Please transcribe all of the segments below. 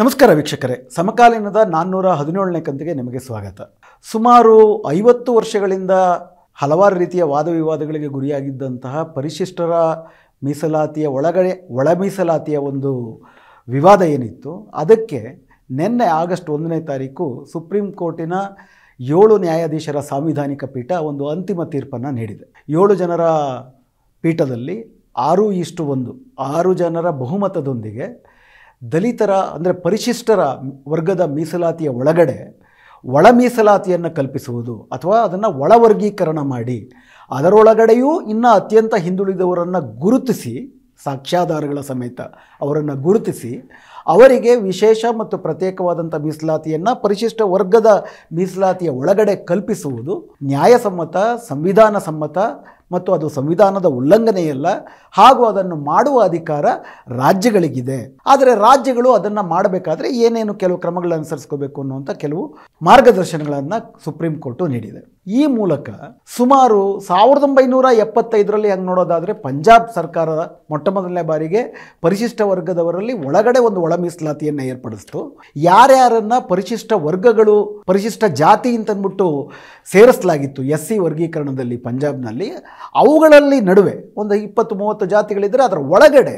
ನಮಸ್ಕಾರ ವೀಕ್ಷಕರೇ ಸಮಕಾಲೀನದ ನಾನ್ನೂರ ಹದಿನೇಳನೇ ಕಂತಿಗೆ ನಿಮಗೆ ಸ್ವಾಗತ ಸುಮಾರು ಐವತ್ತು ವರ್ಷಗಳಿಂದ ಹಲವಾರು ರೀತಿಯ ವಾದ ವಿವಾದಗಳಿಗೆ ಗುರಿಯಾಗಿದ್ದಂತಹ ಪರಿಶಿಷ್ಟರ ಮೀಸಲಾತಿಯ ಒಳಗಡೆ ಒಳ ಮೀಸಲಾತಿಯ ಒಂದು ವಿವಾದ ಏನಿತ್ತು ಅದಕ್ಕೆ ನಿನ್ನೆ ಆಗಸ್ಟ್ ಒಂದನೇ ತಾರೀಕು ಸುಪ್ರೀಂ ಕೋರ್ಟಿನ ಏಳು ನ್ಯಾಯಾಧೀಶರ ಸಾಂವಿಧಾನಿಕ ಪೀಠ ಒಂದು ಅಂತಿಮ ತೀರ್ಪನ್ನು ನೀಡಿದೆ ಏಳು ಜನರ ಪೀಠದಲ್ಲಿ ಆರು ಇಷ್ಟು ಒಂದು ಆರು ಜನರ ಬಹುಮತದೊಂದಿಗೆ ದಲಿತರ ಅಂದರೆ ಪರಿಶಿಷ್ಟರ ವರ್ಗದ ಮೀಸಲಾತಿಯ ಒಳಗಡೆ ಒಳ ಮೀಸಲಾತಿಯನ್ನು ಕಲ್ಪಿಸುವುದು ಅಥವಾ ಅದನ್ನು ಒಳವರ್ಗೀಕರಣ ಮಾಡಿ ಅದರೊಳಗಡೆಯೂ ಇನ್ನು ಅತ್ಯಂತ ಹಿಂದುಳಿದವರನ್ನು ಗುರುತಿಸಿ ಸಾಕ್ಷ್ಯಾಧಾರಗಳ ಸಮೇತ ಅವರನ್ನು ಗುರುತಿಸಿ ಅವರಿಗೆ ವಿಶೇಷ ಮತ್ತು ಪ್ರತ್ಯೇಕವಾದಂಥ ಮೀಸಲಾತಿಯನ್ನು ಪರಿಶಿಷ್ಟ ವರ್ಗದ ಮೀಸಲಾತಿಯ ಒಳಗಡೆ ಕಲ್ಪಿಸುವುದು ನ್ಯಾಯಸಮ್ಮತ ಸಂವಿಧಾನ ಸಮ್ಮತ ಮತ್ತು ಅದು ಸಂವಿಧಾನದ ಉಲ್ಲಂಘನೆಯಲ್ಲ ಹಾಗೂ ಅದನ್ನು ಮಾಡುವ ಅಧಿಕಾರ ರಾಜ್ಯಗಳಿಗಿದೆ ಆದರೆ ರಾಜ್ಯಗಳು ಅದನ್ನು ಮಾಡಬೇಕಾದ್ರೆ ಏನೇನು ಕೆಲವು ಕ್ರಮಗಳನ್ನು ಅನುಸರಿಸ್ಕೋಬೇಕು ಅನ್ನುವಂಥ ಕೆಲವು ಮಾರ್ಗದರ್ಶನಗಳನ್ನು ಸುಪ್ರೀಂ ಕೋರ್ಟು ನೀಡಿದೆ ಈ ಮೂಲಕ ಸುಮಾರು ಸಾವಿರದ ಒಂಬೈನೂರ ಎಪ್ಪತ್ತೈದರಲ್ಲಿ ಹಂಗೆ ನೋಡೋದಾದರೆ ಪಂಜಾಬ್ ಸರ್ಕಾರದ ಮೊಟ್ಟ ಮೊದಲನೇ ಬಾರಿಗೆ ಪರಿಶಿಷ್ಟ ವರ್ಗದವರಲ್ಲಿ ಒಳಗಡೆ ಒಂದು ಒಳ ಮೀಸಲಾತಿಯನ್ನು ಏರ್ಪಡಿಸ್ತು ಯಾರ್ಯಾರನ್ನು ಪರಿಶಿಷ್ಟ ವರ್ಗಗಳು ಪರಿಶಿಷ್ಟ ಜಾತಿ ಅಂತಂದ್ಬಿಟ್ಟು ಸೇರಿಸಲಾಗಿತ್ತು ಎಸ್ ಸಿ ವರ್ಗೀಕರಣದಲ್ಲಿ ಪಂಜಾಬ್ನಲ್ಲಿ ಅವುಗಳಲ್ಲಿ ನಡುವೆ ಒಂದು ಇಪ್ಪತ್ತು ಮೂವತ್ತು ಜಾತಿಗಳಿದ್ದರೆ ಅದರ ಒಳಗಡೆ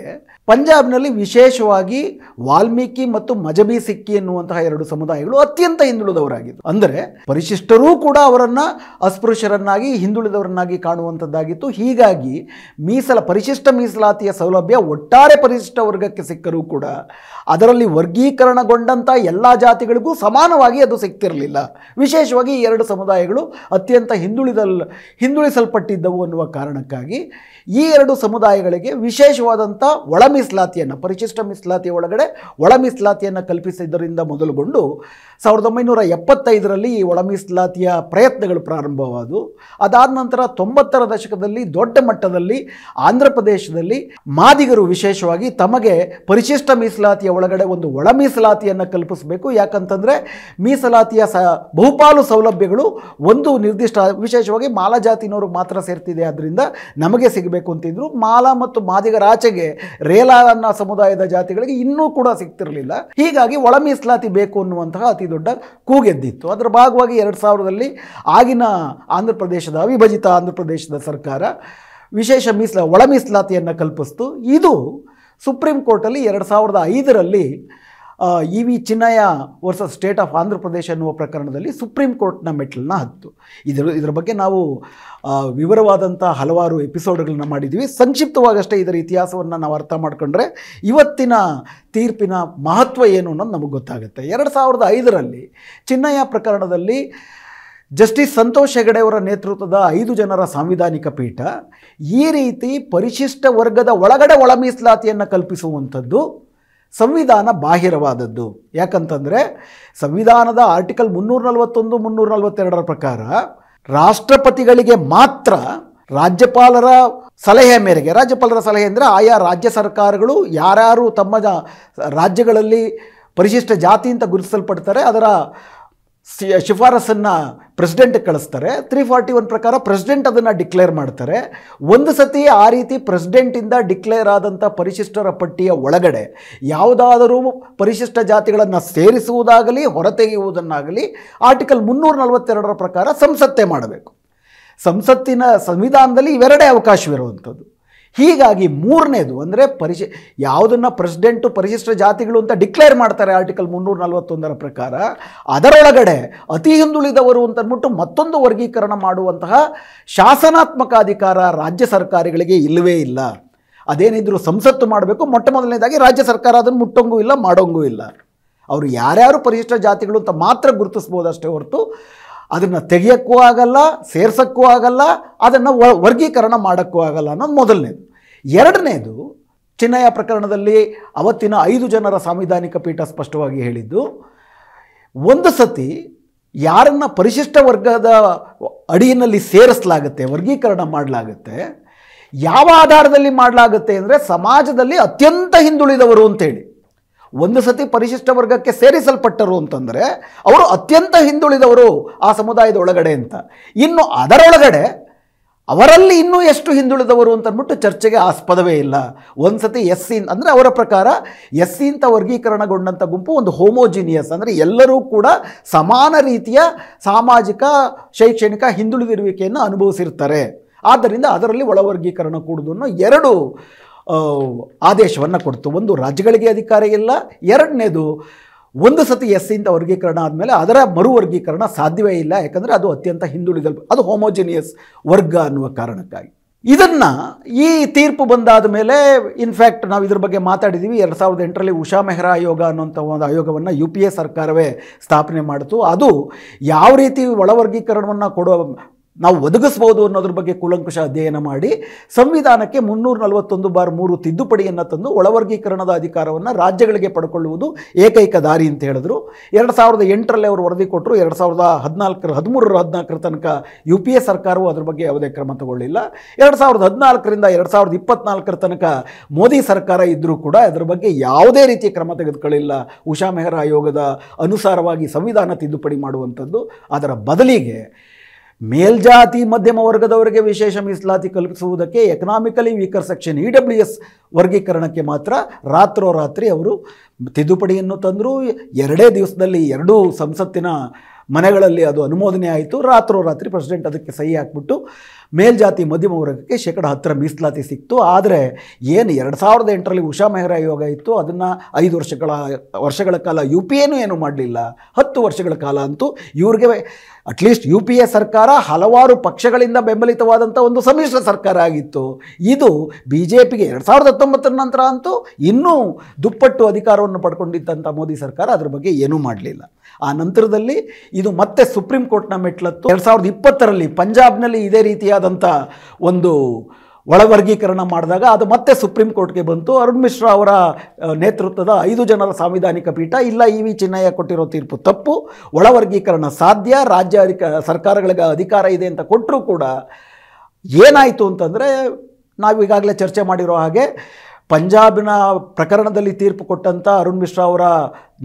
ಪಂಜಾಬ್ನಲ್ಲಿ ವಿಶೇಷವಾಗಿ ವಾಲ್ಮೀಕಿ ಮತ್ತು ಮಜಬಿ ಸಿಕ್ಕಿ ಎನ್ನುವಂತಹ ಎರಡು ಸಮುದಾಯಗಳು ಅತ್ಯಂತ ಹಿಂದುಳಿದವರಾಗಿದ್ದು ಅಂದರೆ ಪರಿಶಿಷ್ಟರೂ ಕೂಡ ಅವರನ್ನು ಅಸ್ಪೃಶ್ಯರನ್ನಾಗಿ ಹಿಂದುಳಿದವರನ್ನಾಗಿ ಕಾಣುವಂಥದ್ದಾಗಿತ್ತು ಹೀಗಾಗಿ ಮೀಸಲ ಪರಿಶಿಷ್ಟ ಮೀಸಲಾತಿಯ ಸೌಲಭ್ಯ ಒಟ್ಟಾರೆ ಪರಿಶಿಷ್ಟ ವರ್ಗಕ್ಕೆ ಸಿಕ್ಕರೂ ಕೂಡ ಅದರಲ್ಲಿ ವರ್ಗೀಕರಣಗೊಂಡಂಥ ಎಲ್ಲ ಜಾತಿಗಳಿಗೂ ಸಮಾನವಾಗಿ ಅದು ಸಿಗ್ತಿರಲಿಲ್ಲ ವಿಶೇಷವಾಗಿ ಈ ಎರಡು ಸಮುದಾಯಗಳು ಅತ್ಯಂತ ಹಿಂದುಳಿದಲ್ ಹಿಂದುಳಿಸಲ್ಪಟ್ಟಿದ್ದವು ಅನ್ನುವ ಕಾರಣಕ್ಕಾಗಿ ಈ ಎರಡು ಸಮುದಾಯಗಳಿಗೆ ವಿಶೇಷವಾದಂಥ ಒಳ ಮೀಸಲಾತಿಯನ್ನು ಪರಿಶಿಷ್ಟ ಮೀಸಲಾತಿಯ ಒಳಗಡೆ ಒಳ ಮೀಸಲಾತಿಯನ್ನು ಕಲ್ಪಿಸಿದ್ದರಿಂದ ಮೊದಲುಗೊಂಡು ಸಾವಿರದ ಒಂಬೈನೂರ ಎಪ್ಪತ್ತೈದರಲ್ಲಿ ಒಳಮೀಸಲಾತಿಯ ಪ್ರಯತ್ನಗಳು ಪ್ರಾರಂಭವಾದವು ಅದಾದ ನಂತರ ತೊಂಬತ್ತರ ದಶಕದಲ್ಲಿ ದೊಡ್ಡ ಮಟ್ಟದಲ್ಲಿ ಆಂಧ್ರ ಪ್ರದೇಶದಲ್ಲಿ ಮಾದಿಗರು ವಿಶೇಷವಾಗಿ ತಮಗೆ ಪರಿಶಿಷ್ಟ ಮೀಸಲಾತಿಯ ಒಳಗಡೆ ಒಂದು ಒಳ ಮೀಸಲಾತಿಯನ್ನು ಕಲ್ಪಿಸಬೇಕು ಯಾಕಂತಂದರೆ ಮೀಸಲಾತಿಯ ಸ ಬಹುಪಾಲು ಸೌಲಭ್ಯಗಳು ಒಂದು ನಿರ್ದಿಷ್ಟ ವಿಶೇಷವಾಗಿ ಮಾಲಾ ಜಾತಿನವ್ರಿಗೆ ಮಾತ್ರ ಸೇರ್ತಿದೆ ಆದ್ದರಿಂದ ನಮಗೆ ಸಿಗಬೇಕು ಅಂತಿದ್ರು ಮಾಲಾ ಮತ್ತು ಮಾದಿಗರಾಚೆಗೆ ರೇಲಾ ಅನ್ನೋ ಸಮುದಾಯದ ಜಾತಿಗಳಿಗೆ ಇನ್ನೂ ಕೂಡ ಸಿಗ್ತಿರಲಿಲ್ಲ ಹೀಗಾಗಿ ಒಳ ಮೀಸಲಾತಿ ಬೇಕು ಅನ್ನುವಂತಹ ಅತಿ ದೊಡ್ಡ ಕೂಗೆದ್ದಿತ್ತು ಅದರ ಭಾಗವಾಗಿ ಎರಡು ಸಾವಿರದಲ್ಲಿ ಆಗಿನ ಆಂಧ್ರ ಪ್ರದೇಶದ ಅವಿಭಜಿತ ಆಂಧ್ರ ಪ್ರದೇಶದ ಸರ್ಕಾರ ವಿಶೇಷ ಮೀಸಲ ಒಳ ಮೀಸಲಾತಿಯನ್ನು ಕಲ್ಪಿಸ್ತು ಇದು ಸುಪ್ರೀಂ ಕೋರ್ಟಲ್ಲಿ ಎರಡು ಸಾವಿರದ ಐದರಲ್ಲಿ E V Chinnaiah versus state of Andhra Pradesh ಎನ್ನುವ ಪ್ರಕರಣದಲ್ಲಿ ಸುಪ್ರೀಂ ಕೋರ್ಟ್ನ ಮೆಟ್ಲನ್ನ ಹತ್ತು ಇದರ ಇದರ ಬಗ್ಗೆ ನಾವು ವಿವರವಾದಂಥ ಹಲವಾರು ಎಪಿಸೋಡ್ಗಳನ್ನ ಮಾಡಿದ್ದೀವಿ ಸಂಕ್ಷಿಪ್ತವಾಗಷ್ಟೇ ಇದರ ಇತಿಹಾಸವನ್ನು ನಾವು ಅರ್ಥ ಮಾಡಿಕೊಂಡ್ರೆ ಇವತ್ತಿನ ತೀರ್ಪಿನ ಮಹತ್ವ ಏನು ಅನ್ನೋದು ನಮಗೆ ಗೊತ್ತಾಗುತ್ತೆ ಎರಡು ಸಾವಿರದ ಐದರಲ್ಲಿ ಚಿನ್ನಯ್ಯ ಪ್ರಕರಣದಲ್ಲಿ ಜಸ್ಟಿಸ್ ಸಂತೋಷ್ ಹೆಗಡೆಯವರ ನೇತೃತ್ವದ ಐದು ಜನರ ಸಾಂವಿಧಾನಿಕ ಪೀಠ ಈ ರೀತಿ ಪರಿಶಿಷ್ಟ ವರ್ಗದ ಒಳಗಡೆ ಒಳ ಮೀಸಲಾತಿಯನ್ನು ಕಲ್ಪಿಸುವಂಥದ್ದು ಸಂವಿಧಾನ ಬಾಹಿರವಾದದ್ದು ಯಾಕಂತಂದರೆ ಸಂವಿಧಾನದ ಆರ್ಟಿಕಲ್ ಮುನ್ನೂರ ನಲವತ್ತೊಂದು ಮುನ್ನೂರ ನಲವತ್ತೆರಡರ ಪ್ರಕಾರ ರಾಷ್ಟ್ರಪತಿಗಳಿಗೆ ಮಾತ್ರ ರಾಜ್ಯಪಾಲರ ಸಲಹೆ ಮೇರೆಗೆ ರಾಜ್ಯಪಾಲರ ಸಲಹೆ ಅಂದರೆ ಆಯಾ ರಾಜ್ಯ ಸರ್ಕಾರಗಳು ಯಾರ್ಯಾರು ತಮ್ಮ ರಾಜ್ಯಗಳಲ್ಲಿ ಪರಿಶಿಷ್ಟ ಜಾತಿ ಅಂತ ಗುರುತಿಸಲ್ಪಡ್ತಾರೆ ಅದರ ಸಿ ಶಿಫಾರಸನ್ನು ಪ್ರೆಸಿಡೆಂಟ್ಗೆ ಕಳಿಸ್ತಾರೆ ತ್ರೀ ಫಾರ್ಟಿ ಒನ್ ಪ್ರಕಾರ ಪ್ರೆಸಿಡೆಂಟ್ ಅದನ್ನು ಡಿಕ್ಲೇರ್ ಮಾಡ್ತಾರೆ ಒಂದು ಸತಿ ಆ ರೀತಿ ಪ್ರೆಸಿಡೆಂಟಿಂದ ಡಿಕ್ಲೇರ್ ಆದಂಥ ಪರಿಶಿಷ್ಟರ ಪಟ್ಟಿಯ ಒಳಗಡೆ ಯಾವುದಾದರೂ ಪರಿಶಿಷ್ಟ ಜಾತಿಗಳನ್ನು ಸೇರಿಸುವುದಾಗಲಿ ಹೊರತೆಗೆಯುವುದನ್ನಾಗಲಿ ಆರ್ಟಿಕಲ್ ಮುನ್ನೂರ ನಲವತ್ತೆರಡರ ಪ್ರಕಾರ ಸಂಸತ್ತೇ ಮಾಡಬೇಕು ಸಂಸತ್ತಿನ ಸಂವಿಧಾನದಲ್ಲಿ ಇವೆರಡೇ ಅವಕಾಶವಿರುವಂಥದ್ದು ಹೀಗಾಗಿ ಮೂರನೇದು ಅಂದರೆ ಪರಿಶಿ ಯಾವುದನ್ನು ಪ್ರೆಸಿಡೆಂಟು ಪರಿಶಿಷ್ಟ ಜಾತಿಗಳು ಅಂತ ಡಿಕ್ಲೇರ್ ಮಾಡ್ತಾರೆ ಆರ್ಟಿಕಲ್ ಮುನ್ನೂರ ನಲವತ್ತೊಂದರ ಪ್ರಕಾರ ಅದರೊಳಗಡೆ ಅತಿ ಹಿಂದುಳಿದವರು ಅಂತಂದ್ಬಿಟ್ಟು ಮತ್ತೊಂದು ವರ್ಗೀಕರಣ ಮಾಡುವಂತಹ ಶಾಸನಾತ್ಮಕ ಅಧಿಕಾರ ರಾಜ್ಯ ಸರ್ಕಾರಗಳಿಗೆ ಇಲ್ಲವೇ ಇಲ್ಲ ಅದೇನಿದ್ರು ಸಂಸತ್ತು ಮಾಡಬೇಕು ಮೊಟ್ಟ ಮೊದಲನೇದಾಗಿ ರಾಜ್ಯ ಸರ್ಕಾರ ಅದನ್ನು ಮುಟ್ಟಂಗೂ ಇಲ್ಲ ಮಾಡೋಂಗೂ ಇಲ್ಲ ಅವರು ಯಾರ್ಯಾರು ಪರಿಶಿಷ್ಟ ಜಾತಿಗಳು ಅಂತ ಮಾತ್ರ ಗುರುತಿಸ್ಬೋದಷ್ಟೇ ಹೊರತು ಅದನ್ನು ತೆಗೆಯೋಕ್ಕೂ ಆಗಲ್ಲ ಸೇರ್ಸೋಕ್ಕೂ ಆಗಲ್ಲ ಅದನ್ನು ವರ್ಗೀಕರಣ ಮಾಡೋಕ್ಕೂ ಆಗಲ್ಲ ಅನ್ನೋದು ಮೊದಲನೇದು ಎರಡನೇದು ಚಿನ್ನಯ ಪ್ರಕರಣದಲ್ಲಿ ಅವತ್ತಿನ ಐದು ಜನರ ಸಾಂವಿಧಾನಿಕ ಪೀಠ ಸ್ಪಷ್ಟವಾಗಿ ಹೇಳಿದ್ದು ಒಂದು ಸತಿ ಯಾರನ್ನು ಪರಿಶಿಷ್ಟ ವರ್ಗದ ಅಡಿಯಲ್ಲಿ ಸೇರಿಸಲಾಗುತ್ತೆ ವರ್ಗೀಕರಣ ಮಾಡಲಾಗುತ್ತೆ ಯಾವ ಆಧಾರದಲ್ಲಿ ಮಾಡಲಾಗುತ್ತೆ ಅಂದರೆ ಸಮಾಜದಲ್ಲಿ ಅತ್ಯಂತ ಹಿಂದುಳಿದವರು ಅಂತೇಳಿ ಒಂದು ಸತಿ ಪರಿಶಿಷ್ಟ ವರ್ಗಕ್ಕೆ ಸೇರಿಸಲ್ಪಟ್ಟರು ಅಂತಂದರೆ ಅವರು ಅತ್ಯಂತ ಹಿಂದುಳಿದವರು ಆ ಸಮುದಾಯದ ಒಳಗಡೆ ಅಂತ ಇನ್ನು ಅದರೊಳಗಡೆ ಅವರಲ್ಲಿ ಇನ್ನೂ ಎಷ್ಟು ಹಿಂದುಳಿದವರು ಅಂತಂದ್ಬಿಟ್ಟು ಚರ್ಚೆಗೆ ಆಸ್ಪದವೇ ಇಲ್ಲ ಒಂದು ಸತಿ ಎಸ್ ಸಿ ಅಂದರೆ ಅವರ ಪ್ರಕಾರ ಎಸ್ ಸಿ ಅಂತ ವರ್ಗೀಕರಣಗೊಂಡಂಥ ಗುಂಪು ಒಂದು ಹೋಮೋಜಿನಿಯಸ್ ಅಂದರೆ ಎಲ್ಲರೂ ಕೂಡ ಸಮಾನ ರೀತಿಯ ಸಾಮಾಜಿಕ ಶೈಕ್ಷಣಿಕ ಹಿಂದುಳಿದಿರುವಿಕೆಯನ್ನು ಅನುಭವಿಸಿರ್ತಾರೆ ಆದ್ದರಿಂದ ಅದರಲ್ಲಿ ಒಳವರ್ಗೀಕರಣ ಕೂಡುದನ್ನು ಎರಡು ಆದೇಶವನ್ನು ಕೊಡ್ತು ಒಂದು ರಾಜ್ಯಗಳಿಗೆ ಅಧಿಕಾರ ಇಲ್ಲ ಎರಡನೇದು ಒಂದು ಸತಿ ಎಸ್ ಇಂದ ವರ್ಗೀಕರಣ ಆದಮೇಲೆ ಅದರ ಮರು ವರ್ಗೀಕರಣ ಸಾಧ್ಯವೇ ಇಲ್ಲ ಯಾಕಂದರೆ ಅದು ಅತ್ಯಂತ ಹಿಂದುಳಿದ ಅದು ಹೋಮೋಜಿನಿಯಸ್ ವರ್ಗ ಅನ್ನುವ ಕಾರಣಕ್ಕಾಗಿ ಇದನ್ನು ಈ ತೀರ್ಪು ಬಂದಾದ ಮೇಲೆ ಇನ್ಫ್ಯಾಕ್ಟ್ ನಾವು ಇದ್ರ ಬಗ್ಗೆ ಮಾತಾಡಿದ್ದೀವಿ ಎರಡು ಸಾವಿರದ ಎಂಟರಲ್ಲಿ ಉಷಾ ಮೆಹ್ರಾ ಆಯೋಗ ಅನ್ನೋಂಥ ಒಂದು ಆಯೋಗವನ್ನು ಯು ಪಿ ಎ ಸರ್ಕಾರವೇ ಸ್ಥಾಪನೆ ಮಾಡಿತು ಅದು ಯಾವ ರೀತಿ ಒಳವರ್ಗೀಕರಣವನ್ನು ಕೊಡೋ ನಾವು ಒದಗಿಸ್ಬೋದು ಅನ್ನೋದ್ರ ಬಗ್ಗೆ ಕೂಲಂಕುಷ ಅಧ್ಯಯನ ಮಾಡಿ ಸಂವಿಧಾನಕ್ಕೆ ಮುನ್ನೂರ ನಲವತ್ತೊಂದು ಬಾರ್ ಮೂರು ತಿದ್ದುಪಡಿಯನ್ನು ತಂದು ಒಳವರ್ಗೀಕರಣದ ಅಧಿಕಾರವನ್ನು ರಾಜ್ಯಗಳಿಗೆ ಪಡ್ಕೊಳ್ಳುವುದು ಏಕೈಕ ದಾರಿ ಅಂತ ಹೇಳಿದ್ರು ಎರಡು ಸಾವಿರದ ಎಂಟರಲ್ಲಿ ಅವರು ವರದಿ ಕೊಟ್ಟರು ಎರಡು ಸಾವಿರದ ಹದಿನಾಲ್ಕರ ಹದಿಮೂರರ ಹದಿನಾಲ್ಕರ ತನಕ ಯು ಪಿ ಎ ಸರ್ಕಾರವು ಅದ್ರ ಬಗ್ಗೆ ಯಾವುದೇ ಕ್ರಮ ತಗೊಳ್ಳಿಲ್ಲ ಎರಡು ಸಾವಿರದ ಹದಿನಾಲ್ಕರಿಂದ ಎರಡು ಸಾವಿರದ ಇಪ್ಪತ್ನಾಲ್ಕರ ತನಕ ಮೋದಿ ಸರ್ಕಾರ ಇದ್ದರೂ ಕೂಡ ಅದರ ಬಗ್ಗೆ ಯಾವುದೇ ರೀತಿ ಕ್ರಮ ತೆಗೆದುಕೊಳ್ಳಿಲ್ಲ ಉಷಾ ಮೆಹರ ಆಯೋಗದ ಅನುಸಾರವಾಗಿ ಸಂವಿಧಾನ ತಿದ್ದುಪಡಿ ಮಾಡುವಂಥದ್ದು ಅದರ ಬದಲಿಗೆ ಮೇಲ್ಜಾತಿ ಮಧ್ಯಮ ವರ್ಗದವರಿಗೆ ವಿಶೇಷ ಮೀಸಲಾತಿ ಕಲ್ಪಿಸುವುದಕ್ಕೆ economically weaker section E W S ವರ್ಗೀಕರಣಕ್ಕೆ ಮಾತ್ರ ರಾತ್ರೋರಾತ್ರಿ ಅವರು ತಿದ್ದುಪಡಿಯನ್ನು ತಂದರು ಎರಡೇ ದಿವಸದಲ್ಲಿ ಎರಡೂ ಸಂಸತ್ತಿನ ಮನೆಗಳಲ್ಲಿ ಅದು ಅನುಮೋದನೆ ಆಯಿತು ರಾತ್ರೋರಾತ್ರಿ ಪ್ರೆಸಿಡೆಂಟ್ ಅದಕ್ಕೆ ಸಹಿ ಹಾಕ್ಬಿಟ್ಟು ಮೇಲ್ಜಾತಿ ಮಧ್ಯಮ ವರ್ಗಕ್ಕೆ ಶೇಕಡ ಹತ್ತರ ಮೀಸಲಾತಿ ಸಿಕ್ತು ಆದರೆ ಏನು ಎರಡು ಸಾವಿರದ ಎಂಟರಲ್ಲಿ ಉಷಾ ಮೆಹರಾ ಆಯೋಗ ಇತ್ತು ಅದನ್ನು ಐದು ವರ್ಷಗಳ ವರ್ಷಗಳ ಕಾಲ ಯು ಪಿ ಎನೂ ಏನೂ ಮಾಡಲಿಲ್ಲ ಹತ್ತು ವರ್ಷಗಳ ಕಾಲ ಅಂತೂ ಇವ್ರಿಗೆ ಅಟ್ಲೀಸ್ಟ್ ಯು ಪಿ ಎ ಸರ್ಕಾರ ಹಲವಾರು ಪಕ್ಷಗಳಿಂದ ಬೆಂಬಲಿತವಾದಂಥ ಒಂದು ಸಮ್ಮಿಶ್ರ ಸರ್ಕಾರ ಆಗಿತ್ತು ಇದು ಬಿ ಜೆ ಪಿಗೆ ಎರಡು ಸಾವಿರದ ಹತ್ತೊಂಬತ್ತರ ನಂತರ ಅಂತೂ ಇನ್ನೂ ದುಪ್ಪಟ್ಟು ಅಧಿಕಾರವನ್ನು ಪಡ್ಕೊಂಡಿದ್ದಂಥ ಮೋದಿ ಸರ್ಕಾರ ಅದರ ಬಗ್ಗೆ ಏನೂ ಮಾಡಲಿಲ್ಲ ಆ ನಂತರದಲ್ಲಿ ಇದು ಮತ್ತೆ ಸುಪ್ರೀಂ ಕೋರ್ಟ್ನ ಮೆಟ್ಲತ್ತು ಎರಡು ಸಾವಿರದ ಇಪ್ಪತ್ತರಲ್ಲಿ ಪಂಜಾಬ್ನಲ್ಲಿ ಇದೇ ರೀತಿಯಾದ ಬೇಕಾದಂಥ ಒಂದು ಒಳವರ್ಗೀಕರಣ ಮಾಡಿದಾಗ ಅದು ಮತ್ತೆ ಸುಪ್ರೀಂ ಕೋರ್ಟ್ಗೆ ಬಂತು ಅರುಣ್ ಮಿಶ್ರಾ ಅವರ ನೇತೃತ್ವದ ಐದು ಜನರ ಸಾಂವಿಧಾನಿಕ ಪೀಠ ಇಲ್ಲ ಇ ವಿ ಚಿನ್ನಯ್ಯ ಕೊಟ್ಟಿರೋ ತೀರ್ಪು ತಪ್ಪು ಒಳವರ್ಗೀಕರಣ ಸಾಧ್ಯ ರಾಜ್ಯ ಅಧಿಕ ಸರ್ಕಾರಗಳಿಗೆ ಅಧಿಕಾರ ಇದೆ ಅಂತ ಕೊಟ್ಟರೂ ಕೂಡ ಏನಾಯಿತು ಅಂತಂದರೆ ನಾವು ಈಗಾಗಲೇ ಚರ್ಚೆ ಮಾಡಿರೋ ಹಾಗೆ ಪಂಜಾಬಿನ ಪ್ರಕರಣದಲ್ಲಿ ತೀರ್ಪು ಕೊಟ್ಟಂಥ ಅರುಣ್ ಮಿಶ್ರಾ ಅವರ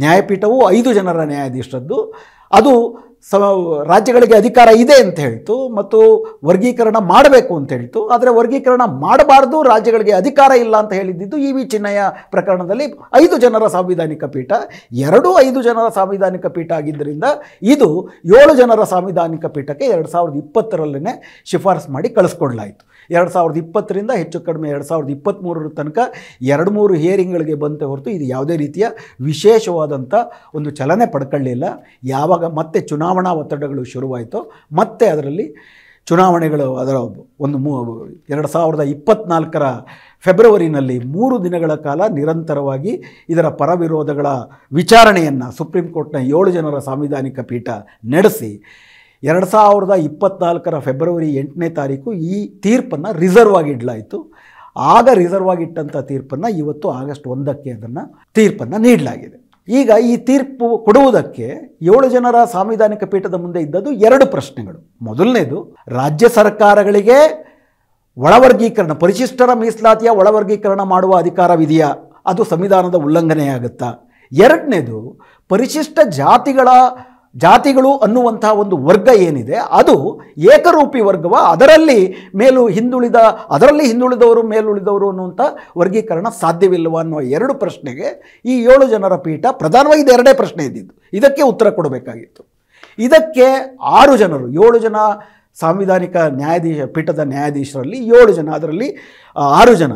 ನ್ಯಾಯಪೀಠವು ಐದು ಜನರ ನ್ಯಾಯಾಧೀಶರದ್ದು ಅದು ಸ ರಾಜ್ಯಗಳಿಗೆ ಅಧಿಕಾರ ಇದೆ ಅಂತ ಹೇಳ್ತು ಮತ್ತು ವರ್ಗೀಕರಣ ಮಾಡಬೇಕು ಅಂತ ಹೇಳ್ತು ಆದರೆ ವರ್ಗೀಕರಣ ಮಾಡಬಾರ್ದು ರಾಜ್ಯಗಳಿಗೆ ಅಧಿಕಾರ ಇಲ್ಲ ಅಂತ ಹೇಳಿದ್ದಿದ್ದು ಇ ವಿ ಚಿನ್ನಯ್ಯ ಪ್ರಕರಣದಲ್ಲಿ ಐದು ಜನರ ಸಾಂವಿಧಾನಿಕ ಪೀಠ ಎರಡೂ ಐದು ಜನರ ಸಾಂವಿಧಾನಿಕ ಪೀಠ ಆಗಿದ್ದರಿಂದ ಇದು ಏಳು ಜನರ ಸಾಂವಿಧಾನಿಕ ಪೀಠಕ್ಕೆ ಎರಡು ಸಾವಿರದ ಇಪ್ಪತ್ತರಲ್ಲೇ ಶಿಫಾರಸು ಮಾಡಿ ಕಳಿಸ್ಕೊಡ್ಲಾಯಿತು ಎರಡು ಸಾವಿರದ ಇಪ್ಪತ್ತರಿಂದ ಹೆಚ್ಚು ಕಡಿಮೆ ಎರಡು ಸಾವಿರದ ಇಪ್ಪತ್ತ್ಮೂರರ ತನಕ ಎರಡು ಮೂರು ಹಿಯರಿಂಗ್ಗಳಿಗೆ ಬಂತೆ ಹೊರತು ಇದು ಯಾವುದೇ ರೀತಿಯ ವಿಶೇಷವಾದಂಥ ಒಂದು ಚಲನೆ ಪಡ್ಕೊಳ್ಳಿಲ್ಲ ಯಾವಾಗ ಮತ್ತೆ ಚುನಾವಣೆ ಚುನಾವಣಾ ಒತ್ತಡಗಳು ಶುರುವಾಯಿತು ಮತ್ತೆ ಅದರಲ್ಲಿ ಚುನಾವಣೆಗಳು ಅದರ ಒಂದು ಮೂ ಎರಡು ಸಾವಿರದ ಇಪ್ಪತ್ತ್ನಾಲ್ಕರ ಫೆಬ್ರವರಿನಲ್ಲಿ ಮೂರು ದಿನಗಳ ಕಾಲ ನಿರಂತರವಾಗಿ ಇದರ ಪರವಿರೋಧಗಳ ವಿಚಾರಣೆಯನ್ನು ಸುಪ್ರೀಂ ಕೋರ್ಟ್ನ ಏಳು ಜನರ ಸಾಂವಿಧಾನಿಕ ಪೀಠ ನಡೆಸಿ ಎರಡು ಸಾವಿರದ ಇಪ್ಪತ್ನಾಲ್ಕರ ಫೆಬ್ರವರಿ ಎಂಟನೇ ತಾರೀಕು ಈ ತೀರ್ಪನ್ನು ರಿಸರ್ವ್ ಆಗಿ ಇಡಲಾಯಿತು ಆಗ ರಿಸರ್ವ್ ಆಗಿಟ್ಟಂಥ ತೀರ್ಪನ್ನು ಇವತ್ತು ಆಗಸ್ಟ್ ಒಂದಕ್ಕೆ ಅದನ್ನು ತೀರ್ಪನ್ನು ನೀಡಲಾಗಿದೆ ಈಗ ಈ ತೀರ್ಪು ಕೊಡುವುದಕ್ಕೆ ಏಳು ಜನರ ಸಾಂವಿಧಾನಿಕ ಪೀಠದ ಮುಂದೆ ಇದ್ದದ್ದು ಎರಡು ಪ್ರಶ್ನೆಗಳು ಮೊದಲನೇದು ರಾಜ್ಯ ಸರ್ಕಾರಗಳಿಗೆ ಒಳವರ್ಗೀಕರಣ ಪರಿಶಿಷ್ಟರ ಮೀಸಲಾತಿಯ ಒಳವರ್ಗೀಕರಣ ಮಾಡುವ ಅಧಿಕಾರವಿದೆಯಾ ಅದು ಸಂವಿಧಾನದ ಉಲ್ಲಂಘನೆಯಾಗುತ್ತಾ ಎರಡನೇದು ಪರಿಶಿಷ್ಟ ಜಾತಿಗಳ ಜಾತಿಗಳು ಅನ್ನುವಂಥ ಒಂದು ವರ್ಗ ಏನಿದೆ ಅದು ಏಕರೂಪಿ ವರ್ಗವ ಅದರಲ್ಲಿ ಮೇಲು ಹಿಂದುಳಿದ ಅದರಲ್ಲಿ ಹಿಂದುಳಿದವರು ಮೇಲುಳಿದವರು ಅನ್ನುವಂಥ ವರ್ಗೀಕರಣ ಸಾಧ್ಯವಿಲ್ಲವ ಅನ್ನೋ ಎರಡು ಪ್ರಶ್ನೆಗೆ ಈ ಏಳು ಜನರ ಪೀಠ ಪ್ರಧಾನವಾಗಿ ಇದು ಎರಡೇ ಪ್ರಶ್ನೆ ಇದ್ದಿದ್ದು ಇದಕ್ಕೆ ಉತ್ತರ ಕೊಡಬೇಕಾಗಿತ್ತು ಇದಕ್ಕೆ ಆರು ಜನರು ಏಳು ಜನ ಸಾಂವಿಧಾನಿಕ ನ್ಯಾಯಾಧೀಶ ಪೀಠದ ನ್ಯಾಯಾಧೀಶರಲ್ಲಿ ಏಳು ಜನ ಅದರಲ್ಲಿ ಆರು ಜನ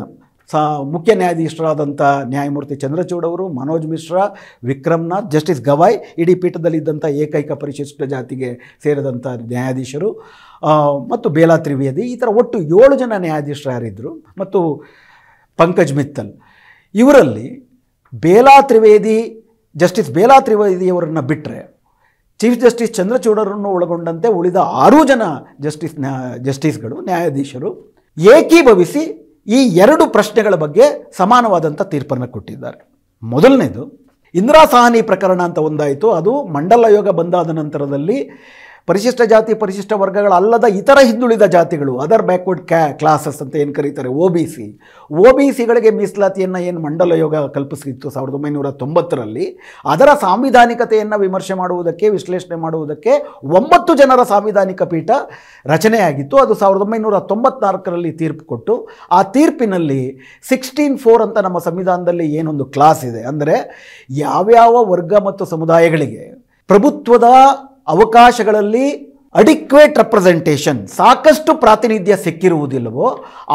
ಸಾ ಮುಖ್ಯ ನ್ಯಾಯಾಧೀಶರಾದಂಥ ನ್ಯಾಯಮೂರ್ತಿ ಚಂದ್ರಚೂಡ್ ಅವರು ಮನೋಜ್ ಮಿಶ್ರಾ ವಿಕ್ರಮ್ನಾಥ್ ಜಸ್ಟಿಸ್ ಗವಾಯ್ ಇಡೀ ಪೀಠದಲ್ಲಿದ್ದಂಥ ಏಕೈಕ ಪರಿಶಿಷ್ಟ ಜಾತಿಗೆ ಸೇರಿದಂಥ ನ್ಯಾಯಾಧೀಶರು ಮತ್ತು ಬೇಲಾ ತ್ರಿವೇದಿ ಈ ಥರ ಒಟ್ಟು ಏಳು ಜನ ನ್ಯಾಯಾಧೀಶರು ಯಾರಿದ್ದರು ಮತ್ತು ಪಂಕಜ್ ಮಿತ್ತಲ್ ಇವರಲ್ಲಿ ಬೇಲಾ ತ್ರಿವೇದಿ ಜಸ್ಟಿಸ್ ಬೇಲಾ ತ್ರಿವೇದಿಯವರನ್ನು ಬಿಟ್ಟರೆ ಚೀಫ್ ಜಸ್ಟಿಸ್ ಚಂದ್ರಚೂಡರನ್ನು ಒಳಗೊಂಡಂತೆ ಉಳಿದ ಆರು ಜನ ಜಸ್ಟಿಸ್ ನ್ಯಾ ಜಸ್ಟಿಸ್ಗಳು ನ್ಯಾಯಾಧೀಶರು ಏಕೀಭವಿಸಿ ಈ ಎರಡು ಪ್ರಶ್ನೆಗಳ ಬಗ್ಗೆ ಸಮಾನವಾದಂಥ ತೀರ್ಪನ್ನು ಕೊಟ್ಟಿದ್ದಾರೆ ಮೊದಲನೇದು ಇಂದಿರಾ ಸಾಹನಿ ಪ್ರಕರಣ ಅಂತ ಒಂದಾಯಿತು ಅದು ಮಂಡಲ ಆಯೋಗ ಬಂದಾದ ನಂತರದಲ್ಲಿ ಪರಿಶಿಷ್ಟ ಜಾತಿ ಪರಿಶಿಷ್ಟ ವರ್ಗಗಳಲ್ಲದ ಇತರ ಹಿಂದುಳಿದ ಜಾತಿಗಳು ಅದರ್ ಬ್ಯಾಕ್ವರ್ಡ್ ಕ್ಯಾ ಕ್ಲಾಸಸ್ ಅಂತ ಏನು ಕರೀತಾರೆ O B C O B ಸಿಗಳಿಗೆ ಮೀಸಲಾತಿಯನ್ನು ಏನು ಮಂಡಲ ಯೋಗ ಕಲ್ಪಿಸಿತ್ತು ಸಾವಿರದ ಒಂಬೈನೂರ ತೊಂಬತ್ತರಲ್ಲಿ ಅದರ ಸಾಂವಿಧಾನಿಕತೆಯನ್ನು ವಿಮರ್ಶೆ ಮಾಡುವುದಕ್ಕೆ ವಿಶ್ಲೇಷಣೆ ಮಾಡುವುದಕ್ಕೆ ಒಂಬತ್ತು ಜನರ ಸಾಂವಿಧಾನಿಕ ಪೀಠ ರಚನೆಯಾಗಿತ್ತು ಅದು ಸಾವಿರದ ಒಂಬೈನೂರ ತೊಂಬತ್ನಾಲ್ಕರಲ್ಲಿ ತೀರ್ಪು ಕೊಟ್ಟು ಆ ತೀರ್ಪಿನಲ್ಲಿ ಸಿಕ್ಸ್ಟೀನ್ ಫೋರ್ ಅಂತ ನಮ್ಮ ಸಂವಿಧಾನದಲ್ಲಿ ಏನೊಂದು ಕ್ಲಾಸ್ ಇದೆ ಅಂದರೆ ಯಾವ್ಯಾವ ವರ್ಗ ಮತ್ತು ಸಮುದಾಯಗಳಿಗೆ ಪ್ರಭುತ್ವದ ಅವಕಾಶಗಳಲ್ಲಿ ಅಡಿಕ್ವೇಟ್ ರೆಪ್ರೆಸೆಂಟೇಷನ್ ಸಾಕಷ್ಟು ಪ್ರಾತಿನಿಧ್ಯ ಸಿಕ್ಕಿರುವುದಿಲ್ಲವೋ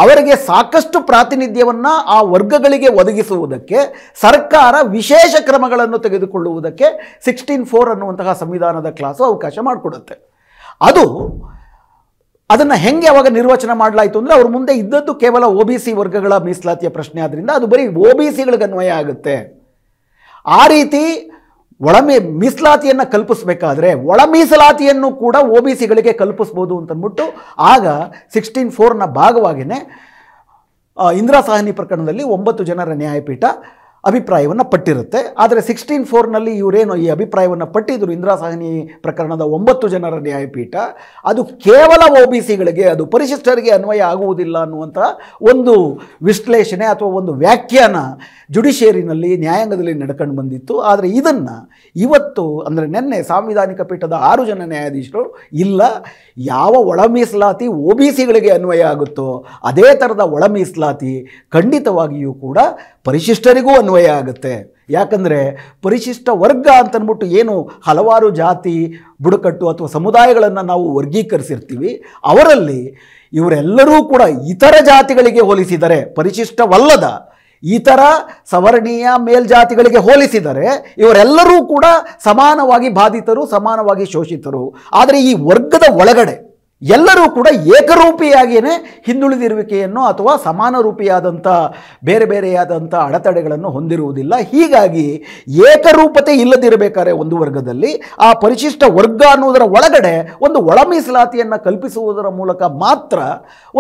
ಅವರಿಗೆ ಸಾಕಷ್ಟು ಪ್ರಾತಿನಿಧ್ಯವನ್ನು ಆ ವರ್ಗಗಳಿಗೆ ಒದಗಿಸುವುದಕ್ಕೆ ಸರ್ಕಾರ ವಿಶೇಷ ಕ್ರಮಗಳನ್ನು ತೆಗೆದುಕೊಳ್ಳುವುದಕ್ಕೆ ಸಿಕ್ಸ್ಟೀನ್ ಫೋರ್ ಅನ್ನುವಂತಹ ಸಂವಿಧಾನದ ಕ್ಲಾಸು ಅವಕಾಶ ಮಾಡಿಕೊಡುತ್ತೆ ಅದು ಅದನ್ನು ಹೆಂಗೆ ಅವಾಗ ನಿರ್ವಚನ ಮಾಡಲಾಯಿತು ಅಂದರೆ ಅವ್ರ ಮುಂದೆ ಇದ್ದದ್ದು ಕೇವಲ ಒ ಬಿ ಸಿ ವರ್ಗಗಳ ಮೀಸಲಾತಿಯ ಪ್ರಶ್ನೆ ಆದ್ದರಿಂದ ಅದು ಬರೀ ಒ ಬಿ ಸಿಗಳಿಗೆ ಅನ್ವಯ ಆಗುತ್ತೆ ಆ ರೀತಿ ಒಳ ಮೀ ಮೀಸಲಾತಿಯನ್ನು ಕಲ್ಪಿಸಬೇಕಾದ್ರೆ ಒಳ ಮೀಸಲಾತಿಯನ್ನು ಕೂಡ ಒ ಬಿ ಸಿಗಳಿಗೆ ಕಲ್ಪಿಸ್ಬೋದು ಅಂತಂದ್ಬಿಟ್ಟು ಆಗ ಸಿಕ್ಸ್ಟೀನ್ ಫೋರ್ನ ಭಾಗವಾಗಿಯೇ ಇಂದಿರಾ ಸಾಹ್ನಿ ಪ್ರಕರಣದಲ್ಲಿ ಒಂಬತ್ತು ಜನರ ನ್ಯಾಯಪೀಠ ಅಭಿಪ್ರಾಯವನ್ನು ಪಟ್ಟಿರುತ್ತೆ ಆದರೆ ಸಿಕ್ಸ್ಟೀನ್ ಫೋರ್ನಲ್ಲಿ ಇವರೇನು ಈ ಅಭಿಪ್ರಾಯವನ್ನು ಪಟ್ಟಿದ್ದರು ಇಂದಿರಾ ಸಾಹ್ನಿ ಪ್ರಕರಣದ ಒಂಬತ್ತು ಜನರ ನ್ಯಾಯಪೀಠ ಅದು ಕೇವಲ ಒ ಬಿ ಸಿಗಳಿಗೆ ಅದು ಪರಿಶಿಷ್ಟರಿಗೆ ಅನ್ವಯ ಆಗುವುದಿಲ್ಲ ಅನ್ನುವಂಥ ಒಂದು ವಿಶ್ಲೇಷಣೆ ಅಥವಾ ಒಂದು ವ್ಯಾಖ್ಯಾನ ಜುಡಿಷಿಯರಿನಲ್ಲಿ ನ್ಯಾಯಾಂಗದಲ್ಲಿ ನಡ್ಕೊಂಡು ಬಂದಿತ್ತು ಆದರೆ ಇದನ್ನು ಇವತ್ತು ಅಂದರೆ ನಿನ್ನೆ ಸಾಂವಿಧಾನಿಕ ಪೀಠದ ಆರು ಜನ ನ್ಯಾಯಾಧೀಶರು ಇಲ್ಲ ಯಾವ ಒಳ ಮೀಸಲಾತಿ ಒ ಬಿ ಸಿಗಳಿಗೆ ಅನ್ವಯ ಆಗುತ್ತೋ ಅದೇ ಥರದ ಒಳ ಖಂಡಿತವಾಗಿಯೂ ಕೂಡ ಪರಿಶಿಷ್ಟರಿಗೂ ಅನ್ವಯ ಅನ್ವಯ ಆಗುತ್ತೆ ಯಾಕಂದರೆ ಪರಿಶಿಷ್ಟ ವರ್ಗ ಅಂತಂದ್ಬಿಟ್ಟು ಏನು ಹಲವಾರು ಜಾತಿ ಬುಡಕಟ್ಟು ಅಥವಾ ಸಮುದಾಯಗಳನ್ನು ನಾವು ವರ್ಗೀಕರಿಸಿರ್ತೀವಿ ಅವರಲ್ಲಿ ಇವರೆಲ್ಲರೂ ಕೂಡ ಇತರ ಜಾತಿಗಳಿಗೆ ಹೋಲಿಸಿದರೆ ಪರಿಶಿಷ್ಟವಲ್ಲದ ಇತರ ಸವರ್ಣೀಯ ಮೇಲ್ಜಾತಿಗಳಿಗೆ ಹೋಲಿಸಿದರೆ ಇವರೆಲ್ಲರೂ ಕೂಡ ಸಮಾನವಾಗಿ ಬಾಧಿತರು ಸಮಾನವಾಗಿ ಶೋಷಿತರು ಆದರೆ ಈ ವರ್ಗದ ಒಳಗಡೆ ಎಲ್ಲರೂ ಕೂಡ ಏಕರೂಪಿಯಾಗಿಯೇ ಹಿಂದುಳಿದಿರುವಿಕೆಯನ್ನು ಅಥವಾ ಸಮಾನ ರೂಪಿಯಾದಂಥ ಬೇರೆ ಬೇರೆಯಾದಂಥ ಅಡೆತಡೆಗಳನ್ನು ಹೊಂದಿರುವುದಿಲ್ಲ ಹೀಗಾಗಿ ಏಕರೂಪತೆ ಇಲ್ಲದಿರಬೇಕಾದ್ರೆ ಒಂದು ವರ್ಗದಲ್ಲಿ ಆ ಪರಿಶಿಷ್ಟ ವರ್ಗ ಅನ್ನೋದರ ಒಳಗಡೆ ಒಂದು ಒಳ ಮೀಸಲಾತಿಯನ್ನು ಕಲ್ಪಿಸುವುದರ ಮೂಲಕ ಮಾತ್ರ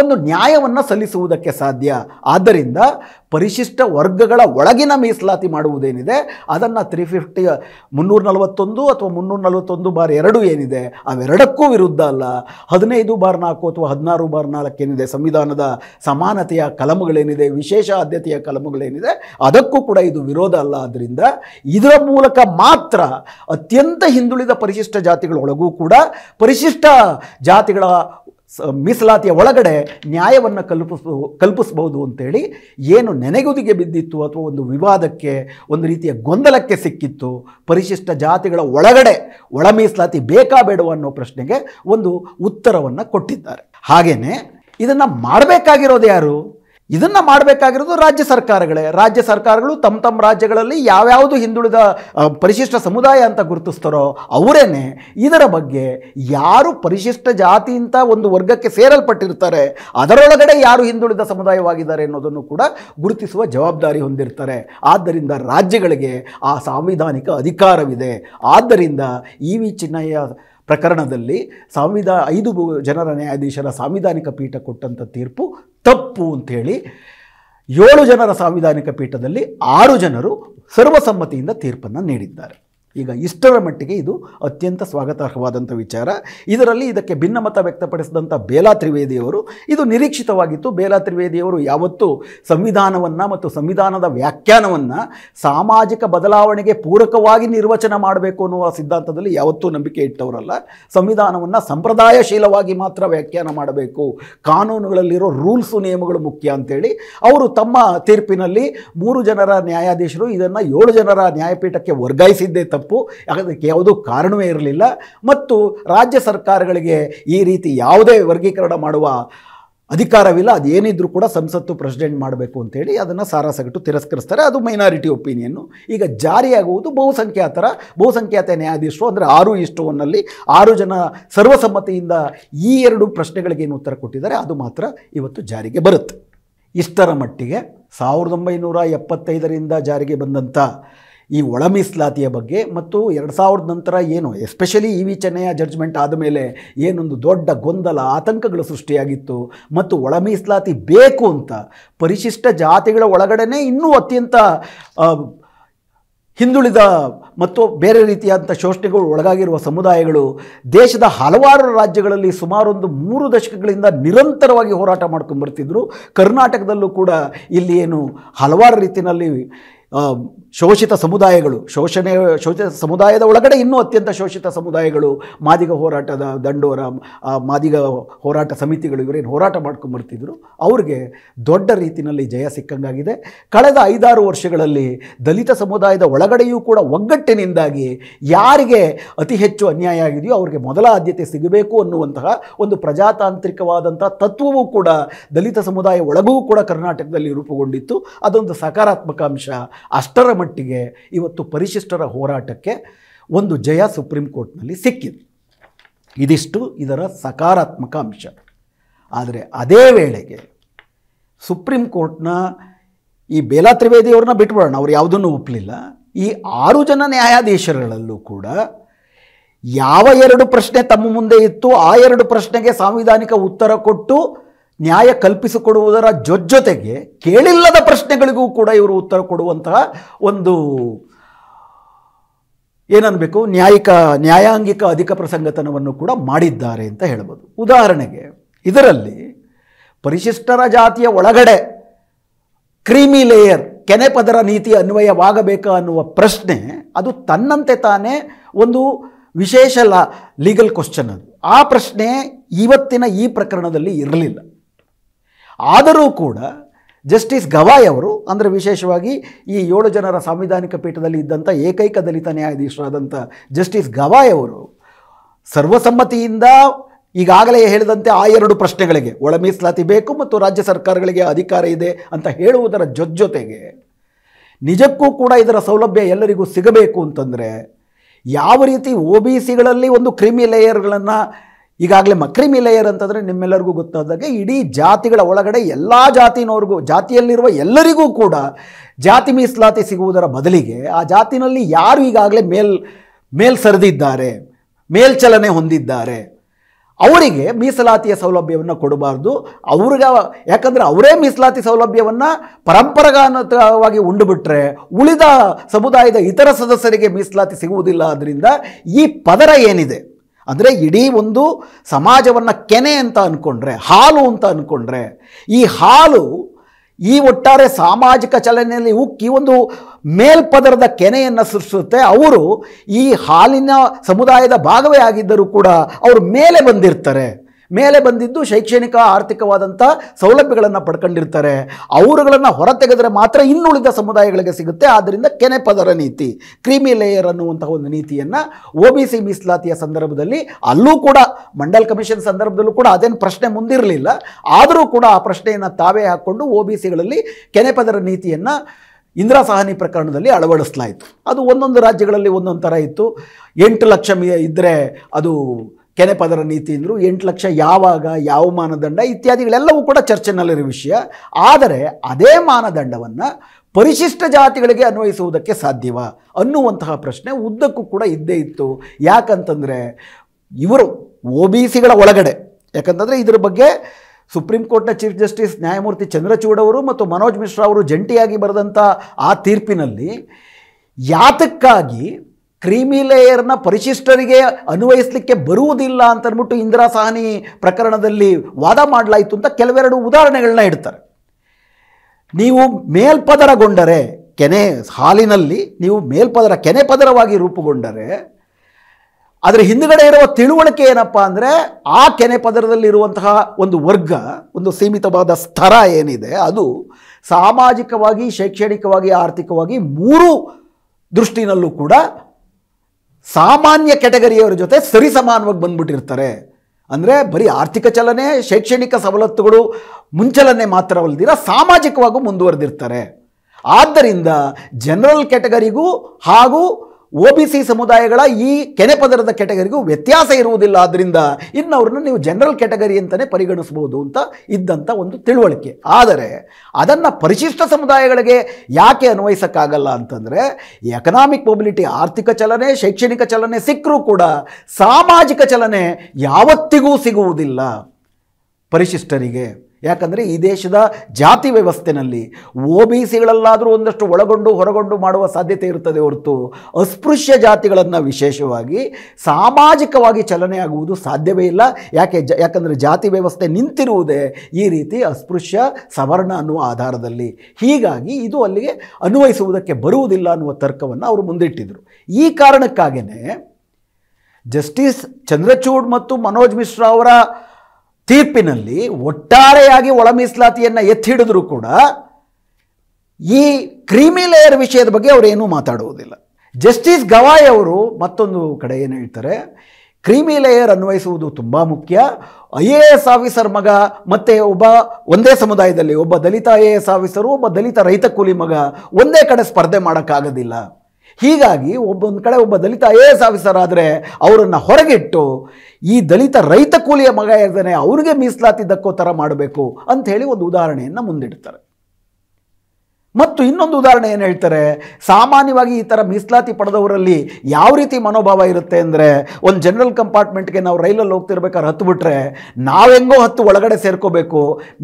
ಒಂದು ನ್ಯಾಯವನ್ನು ಸಲ್ಲಿಸುವುದಕ್ಕೆ ಸಾಧ್ಯ ಆದ್ದರಿಂದ ಪರಿಶಿಷ್ಟ ವರ್ಗಗಳ ಒಳಗಿನ ಮೀಸಲಾತಿ ಮಾಡುವುದೇನಿದೆ ಅದನ್ನು ತ್ರೀ ಫಿಫ್ಟಿ ಮುನ್ನೂರ ನಲವತ್ತೊಂದು ಅಥವಾ ಮುನ್ನೂರ ನಲವತ್ತೊಂದು ಬಾರ್ ಎರಡು ಏನಿದೆ ಅವೆರಡಕ್ಕೂ ವಿರುದ್ಧ ಅಲ್ಲ ಹದಿನೈದು ಬಾರ್ ನಾಲ್ಕು ಅಥವಾ ಹದಿನಾರು ಬಾರ್ ನಾಲ್ಕು ಏನಿದೆ ಸಂವಿಧಾನದ ಸಮಾನತೆಯ ಕಲಮುಗಳೇನಿದೆ ವಿಶೇಷ ಆದ್ಯತೆಯ ಕಲಮುಗಳೇನಿದೆ ಅದಕ್ಕೂ ಕೂಡ ಇದು ವಿರೋಧ ಅಲ್ಲ ಆದ್ದರಿಂದ ಇದರ ಮೂಲಕ ಮಾತ್ರ ಅತ್ಯಂತ ಹಿಂದುಳಿದ ಪರಿಶಿಷ್ಟ ಜಾತಿಗಳೊಳಗೂ ಕೂಡ ಪರಿಶಿಷ್ಟ ಜಾತಿಗಳ ಮೀಸಲಾತಿಯ ಒಳಗಡೆ ನ್ಯಾಯವನ್ನು ಕಲ್ಪಿಸ ಕಲ್ಪಿಸ್ಬೋದು ಅಂತೇಳಿ ಏನು ನೆನೆಗುದಿಗೆ ಬಿದ್ದಿತ್ತು ಅಥವಾ ಒಂದು ವಿವಾದಕ್ಕೆ ಒಂದು ರೀತಿಯ ಗೊಂದಲಕ್ಕೆ ಸಿಕ್ಕಿತ್ತು ಪರಿಶಿಷ್ಟ ಜಾತಿಗಳ ಒಳಗಡೆ ಒಳ ಮೀಸಲಾತಿ ಬೇಕಾ ಬೇಡವ ಅನ್ನೋ ಪ್ರಶ್ನೆಗೆ ಒಂದು ಉತ್ತರವನ್ನು ಕೊಟ್ಟಿದ್ದಾರೆ ಹಾಗೆಯೇ ಇದನ್ನು ಮಾಡಬೇಕಾಗಿರೋದು ಯಾರು ಇದನ್ನು ಮಾಡಬೇಕಾಗಿರೋದು ರಾಜ್ಯ ಸರ್ಕಾರಗಳೇ ರಾಜ್ಯ ಸರ್ಕಾರಗಳು ತಮ್ಮ ತಮ್ಮ ರಾಜ್ಯಗಳಲ್ಲಿ ಯಾವ್ಯಾವುದು ಹಿಂದುಳಿದ ಪರಿಶಿಷ್ಟ ಸಮುದಾಯ ಅಂತ ಗುರುತಿಸ್ತಾರೋ ಅವರೇ ಇದರ ಬಗ್ಗೆ ಯಾರು ಪರಿಶಿಷ್ಟ ಜಾತಿ ಒಂದು ವರ್ಗಕ್ಕೆ ಸೇರಲ್ಪಟ್ಟಿರ್ತಾರೆ ಅದರೊಳಗಡೆ ಯಾರು ಹಿಂದುಳಿದ ಸಮುದಾಯವಾಗಿದ್ದಾರೆ ಅನ್ನೋದನ್ನು ಕೂಡ ಗುರುತಿಸುವ ಜವಾಬ್ದಾರಿ ಹೊಂದಿರ್ತಾರೆ ಆದ್ದರಿಂದ ರಾಜ್ಯಗಳಿಗೆ ಆ ಸಾಂವಿಧಾನಿಕ ಅಧಿಕಾರವಿದೆ ಆದ್ದರಿಂದ ಇ ವಿ ಪ್ರಕರಣದಲ್ಲಿ ಸಾಂವಿಧಾ ಐದು ಜನರ ನ್ಯಾಯಾಧೀಶರ ಸಾಂವಿಧಾನಿಕ ಪೀಠ ಕೊಟ್ಟಂಥ ತೀರ್ಪು ತಪ್ಪು ಅಂಥೇಳಿ ಏಳು ಜನರ ಸಾಂವಿಧಾನಿಕ ಪೀಠದಲ್ಲಿ ಆರು ಜನರು ಸರ್ವಸಮ್ಮತಿಯಿಂದ ತೀರ್ಪನ್ನು ನೀಡಿದ್ದಾರೆ ಈಗ ಇಷ್ಟರ ಮಟ್ಟಿಗೆ ಇದು ಅತ್ಯಂತ ಸ್ವಾಗತಾರ್ಹವಾದಂಥ ವಿಚಾರ ಇದರಲ್ಲಿ ಇದಕ್ಕೆ ಭಿನ್ನಮತ ವ್ಯಕ್ತಪಡಿಸಿದಂಥ ಬೇಲಾ ತ್ರಿವೇದಿಯವರು ಇದು ನಿರೀಕ್ಷಿತವಾಗಿತ್ತು ಬೇಲಾ ತ್ರಿವೇದಿಯವರು ಯಾವತ್ತೂ ಸಂವಿಧಾನವನ್ನು ಮತ್ತು ಸಂವಿಧಾನದ ವ್ಯಾಖ್ಯಾನವನ್ನು ಸಾಮಾಜಿಕ ಬದಲಾವಣೆಗೆ ಪೂರಕವಾಗಿ ನಿರ್ವಚನ ಮಾಡಬೇಕು ಅನ್ನುವ ಸಿದ್ಧಾಂತದಲ್ಲಿ ಯಾವತ್ತೂ ನಂಬಿಕೆ ಇಟ್ಟವರಲ್ಲ ಸಂವಿಧಾನವನ್ನು ಸಂಪ್ರದಾಯಶೀಲವಾಗಿ ಮಾತ್ರ ವ್ಯಾಖ್ಯಾನ ಮಾಡಬೇಕು ಕಾನೂನುಗಳಲ್ಲಿರೋ ರೂಲ್ಸು ನಿಯಮಗಳು ಮುಖ್ಯ ಅಂತೇಳಿ ಅವರು ತಮ್ಮ ತೀರ್ಪಿನಲ್ಲಿ ಮೂರು ಜನರ ನ್ಯಾಯಾಧೀಶರು ಇದನ್ನು ಏಳು ಜನರ ನ್ಯಾಯಪೀಠಕ್ಕೆ ವರ್ಗಾಯಿಸಿದ್ದೇ ತಪ್ಪು ಅದಕ್ಕೆ ಯಾವುದೂ ಕಾರಣವೇ ಇರಲಿಲ್ಲ ಮತ್ತು ರಾಜ್ಯ ಸರ್ಕಾರಗಳಿಗೆ ಈ ರೀತಿ ಯಾವುದೇ ವರ್ಗೀಕರಣ ಮಾಡುವ ಅಧಿಕಾರವಿಲ್ಲ ಅದೇನಿದ್ರೂ ಕೂಡ ಸಂಸತ್ತು ಪ್ರೆಸಿಡೆಂಟ್ ಮಾಡಬೇಕು ಅಂತೇಳಿ ಅದನ್ನು ಸಾರಾಸಗಟ್ಟು ತಿರಸ್ಕರಿಸ್ತಾರೆ ಅದು ಮೈನಾರಿಟಿ ಒಪಿನಿಯನ್ನು ಈಗ ಜಾರಿಯಾಗುವುದು ಬಹುಸಂಖ್ಯಾತರ ಬಹುಸಂಖ್ಯಾತ ನ್ಯಾಯಾಧೀಶರು ಅಂದರೆ ಆರು ಇಷ್ಟು ಒನ್ನಲ್ಲಿ ಆರು ಜನ ಸರ್ವಸಮ್ಮತಿಯಿಂದ ಈ ಎರಡು ಪ್ರಶ್ನೆಗಳಿಗೆ ಏನು ಉತ್ತರ ಕೊಟ್ಟಿದ್ದಾರೆ ಅದು ಮಾತ್ರ ಇವತ್ತು ಜಾರಿಗೆ ಬರುತ್ತೆ ಇಷ್ಟರ ಮಟ್ಟಿಗೆ ಸಾವಿರದ ಒಂಬೈನೂರ ಎಪ್ಪತ್ತೈದರಿಂದ ಜಾರಿಗೆ ಬಂದಂಥ ಈ ಒಳ ಮೀಸಲಾತಿಯ ಬಗ್ಗೆ ಮತ್ತು ಎರಡು ಸಾವಿರದ ನಂತರ ಏನು especially E V Chennaiah judgement ಆದಮೇಲೆ ಏನೊಂದು ದೊಡ್ಡ ಗೊಂದಲ ಆತಂಕಗಳು ಸೃಷ್ಟಿಯಾಗಿತ್ತು ಮತ್ತು ಒಳ ಮೀಸಲಾತಿ ಬೇಕು ಅಂತ ಪರಿಶಿಷ್ಟ ಜಾತಿಗಳ ಒಳಗಡೆ ಇನ್ನೂ ಅತ್ಯಂತ ಹಿಂದುಳಿದ ಮತ್ತು ಬೇರೆ ರೀತಿಯಾದಂಥ ಶೋಷಣೆಗಳು ಒಳಗಾಗಿರುವ ಸಮುದಾಯಗಳು ದೇಶದ ಹಲವಾರು ರಾಜ್ಯಗಳಲ್ಲಿ ಸುಮಾರೊಂದು ಮೂರು ದಶಕಗಳಿಂದ ನಿರಂತರವಾಗಿ ಹೋರಾಟ ಮಾಡ್ಕೊಂಡು ಬರ್ತಿದ್ರು ಕರ್ನಾಟಕದಲ್ಲೂ ಕೂಡ ಇಲ್ಲಿ ಏನು ಹಲವಾರು ರೀತಿಯಲ್ಲಿ ಶೋಷಿತ ಸಮುದಾಯಗಳು ಶೋಷಣೆ ಶೋಷಿತ ಸಮುದಾಯದ ಒಳಗಡೆ ಇನ್ನೂ ಅತ್ಯಂತ ಶೋಷಿತ ಸಮುದಾಯಗಳು ಮಾದಿಗ ಹೋರಾಟದ ದಂಡೋರ ಮಾದಿಗ ಹೋರಾಟ ಸಮಿತಿಗಳು ಇವರೇನು ಹೋರಾಟ ಬರ್ತಿದ್ರು ಅವ್ರಿಗೆ ದೊಡ್ಡ ರೀತಿಯಲ್ಲಿ ಜಯ ಸಿಕ್ಕಂಗಾಗಿದೆ ಕಳೆದ ಐದಾರು ವರ್ಷಗಳಲ್ಲಿ ದಲಿತ ಸಮುದಾಯದ ಒಳಗಡೆಯೂ ಕೂಡ ಒಗ್ಗಟ್ಟಿನಿಂದಾಗಿ ಯಾರಿಗೆ ಅತಿ ಹೆಚ್ಚು ಅನ್ಯಾಯ ಆಗಿದೆಯೋ ಅವರಿಗೆ ಮೊದಲ ಆದ್ಯತೆ ಸಿಗಬೇಕು ಅನ್ನುವಂತಹ ಒಂದು ಪ್ರಜಾತಾಂತ್ರಿಕವಾದಂಥ ತತ್ವವೂ ಕೂಡ ದಲಿತ ಸಮುದಾಯ ಒಳಗೂ ಕೂಡ ಕರ್ನಾಟಕದಲ್ಲಿ ರೂಪುಗೊಂಡಿತ್ತು ಅದೊಂದು ಸಕಾರಾತ್ಮಕ ಅಂಶ ಅಷ್ಟರ ಮಟ್ಟಿಗೆ ಇವತ್ತು ಪರಿಶಿಷ್ಟರ ಹೋರಾಟಕ್ಕೆ ಒಂದು ಜಯ ಸುಪ್ರೀಂ ಕೋರ್ಟ್ನಲ್ಲಿ ಸಿಕ್ಕಿದೆ ಇದಿಷ್ಟು ಇದರ ಸಕಾರಾತ್ಮಕ ಅಂಶ ಆದರೆ ಅದೇ ವೇಳೆಗೆ ಸುಪ್ರೀಂ ಕೋರ್ಟ್ನ ಈ ಬೇಲಾ ತ್ರಿವೇದಿಯವ್ರನ್ನ ಬಿಟ್ಬಿಡೋಣ ಅವ್ರು ಯಾವುದನ್ನು ಒಪ್ಪಲಿಲ್ಲ ಈ ಆರು ಜನ ನ್ಯಾಯಾಧೀಶರಲ್ಲೂ ಕೂಡ ಯಾವ ಎರಡು ಪ್ರಶ್ನೆ ತಮ್ಮ ಮುಂದೆ ಇತ್ತು ಆ ಎರಡು ಪ್ರಶ್ನೆಗೆ ಸಾಂವಿಧಾನಿಕ ಉತ್ತರ ಕೊಟ್ಟು ನ್ಯಾಯ ಕಲ್ಪಿಸಿಕೊಡುವುದರ ಜೊಜ್ಜೊತೆಗೆ ಕೇಳಿಲ್ಲದ ಪ್ರಶ್ನೆಗಳಿಗೂ ಕೂಡ ಇವರು ಉತ್ತರ ಕೊಡುವಂತಹ ಒಂದು ಏನನ್ನಬೇಕು ನ್ಯಾಯಿಕ ನ್ಯಾಯಾಂಗಿಕ ಅಧಿಕ ಪ್ರಸಂಗತನವನ್ನು ಕೂಡ ಮಾಡಿದ್ದಾರೆ ಅಂತ ಹೇಳ್ಬೋದು ಉದಾಹರಣೆಗೆ ಇದರಲ್ಲಿ ಪರಿಶಿಷ್ಟರ ಜಾತಿಯ ಒಳಗಡೆ ಕ್ರೀಮಿ ಲೇಯರ್ ಕೆನೆ ಪದರ ನೀತಿ ಅನ್ವಯವಾಗಬೇಕಾ ಅನ್ನುವ ಪ್ರಶ್ನೆ ಅದು ತನ್ನಂತೆ ತಾನೇ ಒಂದು ವಿಶೇಷ ಲಾ ಲೀಗಲ್ ಕ್ವಶನ್ ಅದು ಆ ಪ್ರಶ್ನೆ ಇವತ್ತಿನ ಈ ಪ್ರಕರಣದಲ್ಲಿ ಇರಲಿಲ್ಲ ಆದರೂ ಕೂಡ ಜಸ್ಟಿಸ್ ಗವಾಯ್ ಅವರು ಅಂದರೆ ವಿಶೇಷವಾಗಿ ಈ ಏಳು ಜನರ ಸಾಂವಿಧಾನಿಕ ಪೀಠದಲ್ಲಿ ಇದ್ದಂಥ ಏಕೈಕ ದಲಿತ ನ್ಯಾಯಾಧೀಶರಾದಂಥ ಜಸ್ಟಿಸ್ ಗವಾಯ್ ಅವರು ಸರ್ವಸಮ್ಮತಿಯಿಂದ ಈಗಾಗಲೇ ಹೇಳಿದಂತೆ ಆ ಎರಡು ಪ್ರಶ್ನೆಗಳಿಗೆ ಒಳ ಮೀಸಲಾತಿ ಬೇಕು ಮತ್ತು ರಾಜ್ಯ ಸರ್ಕಾರಗಳಿಗೆ ಅಧಿಕಾರ ಇದೆ ಅಂತ ಹೇಳುವುದರ ಜೊತೆಗೆ ನಿಜಕ್ಕೂ ಕೂಡ ಇದರ ಸೌಲಭ್ಯ ಎಲ್ಲರಿಗೂ ಸಿಗಬೇಕು ಅಂತಂದರೆ ಯಾವ ರೀತಿ ಒ ಬಿ ಸಿಗಳಲ್ಲಿ ಒಂದು ಕ್ರಿಮಿ ಲೇಯರ್ಗಳನ್ನು ಈಗಾಗಲೇ ಮಕ್ರಿಮಿಲೇಯರ್ ಅಂತಂದರೆ ನಿಮ್ಮೆಲ್ಲರಿಗೂ ಗೊತ್ತಾದಾಗೆ ಇಡೀ ಜಾತಿಗಳ ಒಳಗಡೆ ಎಲ್ಲ ಜಾತಿನವ್ರಿಗೂ ಜಾತಿಯಲ್ಲಿರುವ ಎಲ್ಲರಿಗೂ ಕೂಡ ಜಾತಿ ಮೀಸಲಾತಿ ಸಿಗುವುದರ ಬದಲಿಗೆ ಆ ಜಾತಿನಲ್ಲಿ ಯಾರು ಈಗಾಗಲೇ ಮೇಲ್ ಮೇಲ್ ಸರಿದಿದ್ದಾರೆ ಮೇಲ್ಚಲನೆ ಹೊಂದಿದ್ದಾರೆ ಅವರಿಗೆ ಮೀಸಲಾತಿಯ ಸೌಲಭ್ಯವನ್ನು ಕೊಡಬಾರ್ದು ಅವ್ರಿಗೆ ಯಾಕಂದರೆ ಅವರೇ ಮೀಸಲಾತಿ ಸೌಲಭ್ಯವನ್ನು ಪರಂಪರಾಗತವಾಗಿ ಉಂಡುಬಿಟ್ರೆ ಉಳಿದ ಸಮುದಾಯದ ಇತರ ಸದಸ್ಯರಿಗೆ ಮೀಸಲಾತಿ ಸಿಗುವುದಿಲ್ಲ ಆದ್ದರಿಂದ ಈ ಪದರ ಏನಿದೆ ಅಂದರೆ ಇಡೀ ಒಂದು ಸಮಾಜವನ್ನು ಕೆನೆ ಅಂತ ಅಂದ್ಕೊಂಡ್ರೆ ಹಾಲು ಅಂತ ಅಂದ್ಕೊಂಡ್ರೆ ಈ ಹಾಲು ಈ ಒಟ್ಟಾರೆ ಸಾಮಾಜಿಕ ಚಲನೆಯಲ್ಲಿ ಉಕ್ಕಿ ಒಂದು ಮೇಲ್ಪದರದ ಕೆನೆಯನ್ನು ಸೃಷ್ಟಿಸುತ್ತೆ ಅವರು ಈ ಹಾಲಿನ ಸಮುದಾಯದ ಭಾಗವೇ ಆಗಿದ್ದರೂ ಕೂಡ ಅವರು ಮೇಲೆ ಬಂದಿರ್ತಾರೆ ಮೇಲೆ ಬಂದಿದ್ದು ಶೈಕ್ಷಣಿಕ ಆರ್ಥಿಕವಾದಂಥ ಸೌಲಭ್ಯಗಳನ್ನು ಪಡ್ಕೊಂಡಿರ್ತಾರೆ ಅವರುಗಳನ್ನು ಹೊರತೆಗೆದರೆ ಮಾತ್ರ ಇನ್ನುಳಿದ ಸಮುದಾಯಗಳಿಗೆ ಸಿಗುತ್ತೆ ಆದ್ದರಿಂದ ಕೆನೆ ಪದರ ನೀತಿ ಕ್ರೀಮಿ ಲೇಯರ್ ಅನ್ನುವಂತಹ ಒಂದು ನೀತಿಯನ್ನು ಒ ಬಿ ಸಿ ಮೀಸಲಾತಿಯ ಸಂದರ್ಭದಲ್ಲಿ ಅಲ್ಲೂ ಕೂಡ ಮಂಡಲ್ ಕಮಿಷನ್ ಸಂದರ್ಭದಲ್ಲೂ ಕೂಡ ಅದೇನು ಪ್ರಶ್ನೆ ಮುಂದಿರಲಿಲ್ಲ ಆದರೂ ಕೂಡ ಆ ಪ್ರಶ್ನೆಯನ್ನು ತಾವೇ ಹಾಕ್ಕೊಂಡು ಒ ಬಿ ಸಿಗಳಲ್ಲಿ ಕೆನೆ ಪದರ ನೀತಿಯನ್ನು ಇಂದಿರಾ ಸಹನಿ ಪ್ರಕರಣದಲ್ಲಿ ಅಳವಡಿಸಲಾಯಿತು ಅದು ಒಂದೊಂದು ರಾಜ್ಯಗಳಲ್ಲಿ ಒಂದೊಂದು ಥರ ಇತ್ತು ಎಂಟು ಲಕ್ಷ ಮೀ ಇದ್ದರೆ ಅದು ಕೆನೆಪದರ ನೀತಿ ಅಂದರು ಎಂಟು ಲಕ್ಷ ಯಾವಾಗ ಯಾವ ಮಾನದಂಡ ಇತ್ಯಾದಿಗಳೆಲ್ಲವೂ ಕೂಡ ಚರ್ಚೆನಲ್ಲಿರೋ ವಿಷಯ ಆದರೆ ಅದೇ ಮಾನದಂಡವನ್ನು ಪರಿಶಿಷ್ಟ ಜಾತಿಗಳಿಗೆ ಅನ್ವಯಿಸುವುದಕ್ಕೆ ಸಾಧ್ಯವ ಅನ್ನುವಂತಹ ಪ್ರಶ್ನೆ ಉದ್ದಕ್ಕೂ ಕೂಡ ಇದ್ದೇ ಇತ್ತು ಯಾಕಂತಂದರೆ ಇವರು ಒ ಬಿ ಸಿಗಳ ಒಳಗಡೆ ಯಾಕಂತಂದರೆ ಇದರ ಬಗ್ಗೆ ಸುಪ್ರೀಂ ಕೋರ್ಟ್ನ ಚೀಫ್ ಜಸ್ಟಿಸ್ ನ್ಯಾಯಮೂರ್ತಿ ಚಂದ್ರಚೂಡ್ ಅವರು ಮತ್ತು ಮನೋಜ್ ಮಿಶ್ರಾ ಅವರು ಜಂಟಿಯಾಗಿ ಬರೆದಂಥ ಆ ತೀರ್ಪಿನಲ್ಲಿ ಯಾತಕ್ಕಾಗಿ ಕ್ರೀಮಿ ಲೇಯರ್ನ ಪರಿಶಿಷ್ಟರಿಗೆ ಅನ್ವಯಿಸಲಿಕ್ಕೆ ಬರುವುದಿಲ್ಲ ಅಂತ ಅಂದ್ಬಿಟ್ಟು ಇಂದಿರಾ ಸಾಹನಿ ಪ್ರಕರಣದಲ್ಲಿ ವಾದ ಮಾಡಲಾಯಿತು ಅಂತ ಕೆಲವೆರಡು ಉದಾಹರಣೆಗಳನ್ನ ಇಡ್ತಾರೆ ನೀವು ಮೇಲ್ಪದರಗೊಂಡರೆ ಕೆನೆ ಹಾಲಿನಲ್ಲಿ ನೀವು ಮೇಲ್ಪದರ ಕೆನೆ ಪದರವಾಗಿ ರೂಪುಗೊಂಡರೆ ಅದರ ಹಿಂದುಗಡೆ ಇರುವ ತಿಳುವಳಿಕೆ ಏನಪ್ಪ ಅಂದರೆ ಆ ಕೆನೆ ಪದರದಲ್ಲಿರುವಂತಹ ಒಂದು ವರ್ಗ ಒಂದು ಸೀಮಿತವಾದ ಸ್ತರ ಏನಿದೆ ಅದು ಸಾಮಾಜಿಕವಾಗಿ ಶೈಕ್ಷಣಿಕವಾಗಿ ಆರ್ಥಿಕವಾಗಿ ಮೂರು ದೃಷ್ಟಿನಲ್ಲೂ ಕೂಡ ಸಾಮಾನ್ಯ ಕ್ಯಾಟಗರಿಯವರ ಜೊತೆ ಸರಿಸಮಾನವಾಗಿ ಬಂದ್ಬಿಟ್ಟಿರ್ತಾರೆ ಅಂದರೆ ಬರೀ ಆರ್ಥಿಕ ಚಲನೆ ಶೈಕ್ಷಣಿಕ ಸವಲತ್ತುಗಳು ಮುಂಚಲನೆ ಮಾತ್ರವಲ್ಲದಿರ ಸಾಮಾಜಿಕವಾಗೂ ಮುಂದುವರೆದಿರ್ತಾರೆ ಆದ್ದರಿಂದ ಜನರಲ್ ಕೆಟಗರಿಗೂ ಹಾಗೂ ಒ ಬಿ ಸಿ ಸಮುದಾಯಗಳ ಈ ಪದರದ ಕೆಟಗರಿಗೂ ವ್ಯತ್ಯಾಸ ಇರುವುದಿಲ್ಲ ಆದ್ದರಿಂದ ಇನ್ನು ಅವ್ರನ್ನ ನೀವು ಜನರಲ್ ಕೆಟಗರಿ ಅಂತಲೇ ಪರಿಗಣಿಸ್ಬೋದು ಅಂತ ಇದ್ದಂಥ ಒಂದು ತಿಳುವಳಿಕೆ ಆದರೆ ಅದನ್ನು ಪರಿಶಿಷ್ಟ ಸಮುದಾಯಗಳಿಗೆ ಯಾಕೆ ಅನ್ವಯಿಸೋಕ್ಕಾಗಲ್ಲ ಅಂತಂದರೆ ಎಕನಾಮಿಕ್ ಮೊಬಿಲಿಟಿ ಆರ್ಥಿಕ ಚಲನೆ ಶೈಕ್ಷಣಿಕ ಚಲನೆ ಸಿಕ್ಕರೂ ಕೂಡ ಸಾಮಾಜಿಕ ಚಲನೆ ಯಾವತ್ತಿಗೂ ಸಿಗುವುದಿಲ್ಲ ಪರಿಶಿಷ್ಟರಿಗೆ ಯಾಕಂದರೆ ಈ ದೇಶದ ಜಾತಿ ವ್ಯವಸ್ಥೆನಲ್ಲಿ ಒ ಬಿ ಸಿಗಳಲ್ಲಾದರೂ ಒಂದಷ್ಟು ಒಳಗೊಂಡು ಹೊರಗೊಂಡು ಮಾಡುವ ಸಾಧ್ಯತೆ ಇರುತ್ತದೆ ಹೊರತು ಅಸ್ಪೃಶ್ಯ ಜಾತಿಗಳನ್ನು ವಿಶೇಷವಾಗಿ ಸಾಮಾಜಿಕವಾಗಿ ಚಲನೆಯಾಗುವುದು ಸಾಧ್ಯವೇ ಇಲ್ಲ ಯಾಕೆ ಜ ಯಾಕಂದರೆ ಜಾತಿ ವ್ಯವಸ್ಥೆ ನಿಂತಿರುವುದೇ ಈ ರೀತಿ ಅಸ್ಪೃಶ್ಯ ಸವರ್ಣ ಅನ್ನುವ ಆಧಾರದಲ್ಲಿ ಹೀಗಾಗಿ ಇದು ಅಲ್ಲಿಗೆ ಅನ್ವಯಿಸುವುದಕ್ಕೆ ಬರುವುದಿಲ್ಲ ಅನ್ನುವ ತರ್ಕವನ್ನು ಅವರು ಮುಂದಿಟ್ಟಿದ್ದರು ಈ ಕಾರಣಕ್ಕಾಗಿಯೇ ಜಸ್ಟಿಸ್ ಚಂದ್ರಚೂಡ್ ಮತ್ತು ಮನೋಜ್ ಮಿಶ್ರಾ ಅವರ ತೀರ್ಪಿನಲ್ಲಿ ಒಟ್ಟಾರೆಯಾಗಿ ಒಳ ಮೀಸಲಾತಿಯನ್ನು ಎತ್ತಿ ಹಿಡಿದ್ರೂ ಕೂಡ ಈ ಕ್ರೀಮಿ ಲೇಯರ್ ವಿಷಯದ ಬಗ್ಗೆ ಅವರೇನೂ ಮಾತಾಡುವುದಿಲ್ಲ ಜಸ್ಟಿಸ್ ಗವಾಯ್ ಅವರು ಮತ್ತೊಂದು ಕಡೆ ಏನು ಹೇಳ್ತಾರೆ ಕ್ರೀಮಿ ಲೇಯರ್ ಅನ್ವಯಿಸುವುದು ತುಂಬ ಮುಖ್ಯ ಐ ಎ ಎಸ್ ಆಫೀಸರ್ ಮಗ ಮತ್ತು ಒಬ್ಬ ಒಂದೇ ಸಮುದಾಯದಲ್ಲಿ ಒಬ್ಬ ದಲಿತ ಐ ಎ ಎಸ್ ಆಫೀಸರು ಒಬ್ಬ ದಲಿತ ರೈತ ಕೂಲಿ ಮಗ ಒಂದೇ ಕಡೆ ಸ್ಪರ್ಧೆ ಮಾಡೋಕ್ಕಾಗೋದಿಲ್ಲ ಹೀಗಾಗಿ ಒಬ್ಬೊಂದು ಕಡೆ ಒಬ್ಬ ದಲಿತ ಐ ಎ ಎಸ್ ಆಫೀಸರ್ ಆದರೆ ಅವರನ್ನು ಹೊರಗಿಟ್ಟು ಈ ದಲಿತ ರೈತ ಕೂಲಿಯ ಮಗ ಇದ್ದಾನೆ ಅವ್ರಿಗೆ ಮೀಸಲಾತಿ ದಕ್ಕೋ ಥರ ಮಾಡಬೇಕು ಅಂಥೇಳಿ ಒಂದು ಉದಾಹರಣೆಯನ್ನು ಮುಂದಿಡ್ತಾರೆ ಮತ್ತು ಇನ್ನೊಂದು ಉದಾಹರಣೆ ಏನು ಹೇಳ್ತಾರೆ ಸಾಮಾನ್ಯವಾಗಿ ಈ ಥರ ಮೀಸಲಾತಿ ಪಡೆದವರಲ್ಲಿ ಯಾವ ರೀತಿ ಮನೋಭಾವ ಇರುತ್ತೆ ಅಂದರೆ ಒಂದು ಜನರಲ್ ಕಂಪಾರ್ಟ್ಮೆಂಟ್ಗೆ ನಾವು ರೈಲಲ್ಲಿ ಹೋಗ್ತಿರ್ಬೇಕಾದ್ರೆ ಹತ್ತು ಬಿಟ್ಟರೆ ನಾವೆಂಗೋ ಹತ್ತು ಒಳಗಡೆ ಸೇರ್ಕೋಬೇಕು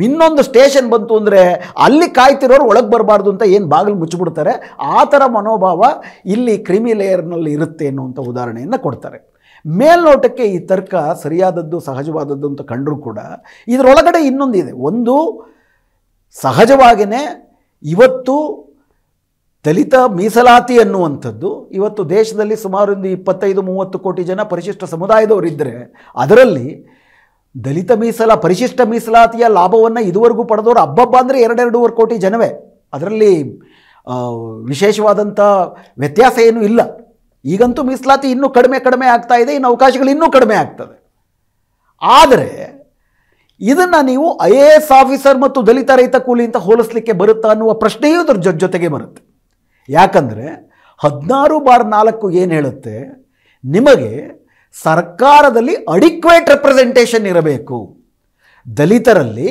ಇನ್ನೊಂದು ಸ್ಟೇಷನ್ ಬಂತು ಅಂದರೆ ಅಲ್ಲಿ ಕಾಯ್ತಿರೋರು ಒಳಗೆ ಬರಬಾರ್ದು ಅಂತ ಏನು ಬಾಗಿಲು ಮುಚ್ಚಿಬಿಡ್ತಾರೆ ಆ ಥರ ಮನೋಭಾವ ಇಲ್ಲಿ ಕ್ರಿಮಿ ಲೇಯರ್ನಲ್ಲಿ ಇರುತ್ತೆ ಅನ್ನುವಂಥ ಉದಾಹರಣೆಯನ್ನು ಕೊಡ್ತಾರೆ ಮೇಲ್ನೋಟಕ್ಕೆ ಈ ತರ್ಕ ಸರಿಯಾದದ್ದು ಸಹಜವಾದದ್ದು ಅಂತ ಕಂಡರೂ ಕೂಡ ಇದರೊಳಗಡೆ ಇನ್ನೊಂದಿದೆ ಒಂದು ಸಹಜವಾಗಿಯೇ ಇವತ್ತು ದಲಿತ ಮೀಸಲಾತಿ ಅನ್ನುವಂಥದ್ದು ಇವತ್ತು ದೇಶದಲ್ಲಿ ಸುಮಾರು ಒಂದು ಇಪ್ಪತ್ತೈದು ಮೂವತ್ತು ಕೋಟಿ ಜನ ಪರಿಶಿಷ್ಟ ಸಮುದಾಯದವರಿದ್ದರೆ ಅದರಲ್ಲಿ ದಲಿತ ಮೀಸಲ ಪರಿಶಿಷ್ಟ ಮೀಸಲಾತಿಯ ಲಾಭವನ್ನು ಇದುವರೆಗೂ ಪಡೆದವರು ಹಬ್ಬಬ್ಬ ಅಂದರೆ ಎರಡೆರಡೂವರೆ ಕೋಟಿ ಜನವೇ ಅದರಲ್ಲಿ ವಿಶೇಷವಾದಂಥ ವ್ಯತ್ಯಾಸ ಏನೂ ಇಲ್ಲ ಈಗಂತೂ ಮೀಸಲಾತಿ ಇನ್ನೂ ಕಡಿಮೆ ಕಡಿಮೆ ಆಗ್ತಾ ಇದೆ ಇನ್ನು ಅವಕಾಶಗಳು ಇನ್ನೂ ಕಡಿಮೆ ಆಗ್ತದೆ ಆದರೆ ಇದನ್ನು ನೀವು ಐ ಎ ಎಸ್ ಆಫೀಸರ್ ಮತ್ತು ದಲಿತ ರೈತ ಕೂಲಿ ಅಂತ ಹೋಲಿಸ್ಲಿಕ್ಕೆ ಬರುತ್ತಾ ಅನ್ನುವ ಪ್ರಶ್ನೆಯೂ ಜೊ ಜೊತೆಗೆ ಬರುತ್ತೆ ಯಾಕಂದರೆ ಹದಿನಾರು ಬಾರ್ ನಾಲ್ಕು ಏನು ಹೇಳುತ್ತೆ ನಿಮಗೆ ಸರ್ಕಾರದಲ್ಲಿ ಅಡಿಕ್ವೇಟ್ ರೆಪ್ರೆಸೆಂಟೇಷನ್ ಇರಬೇಕು ದಲಿತರಲ್ಲಿ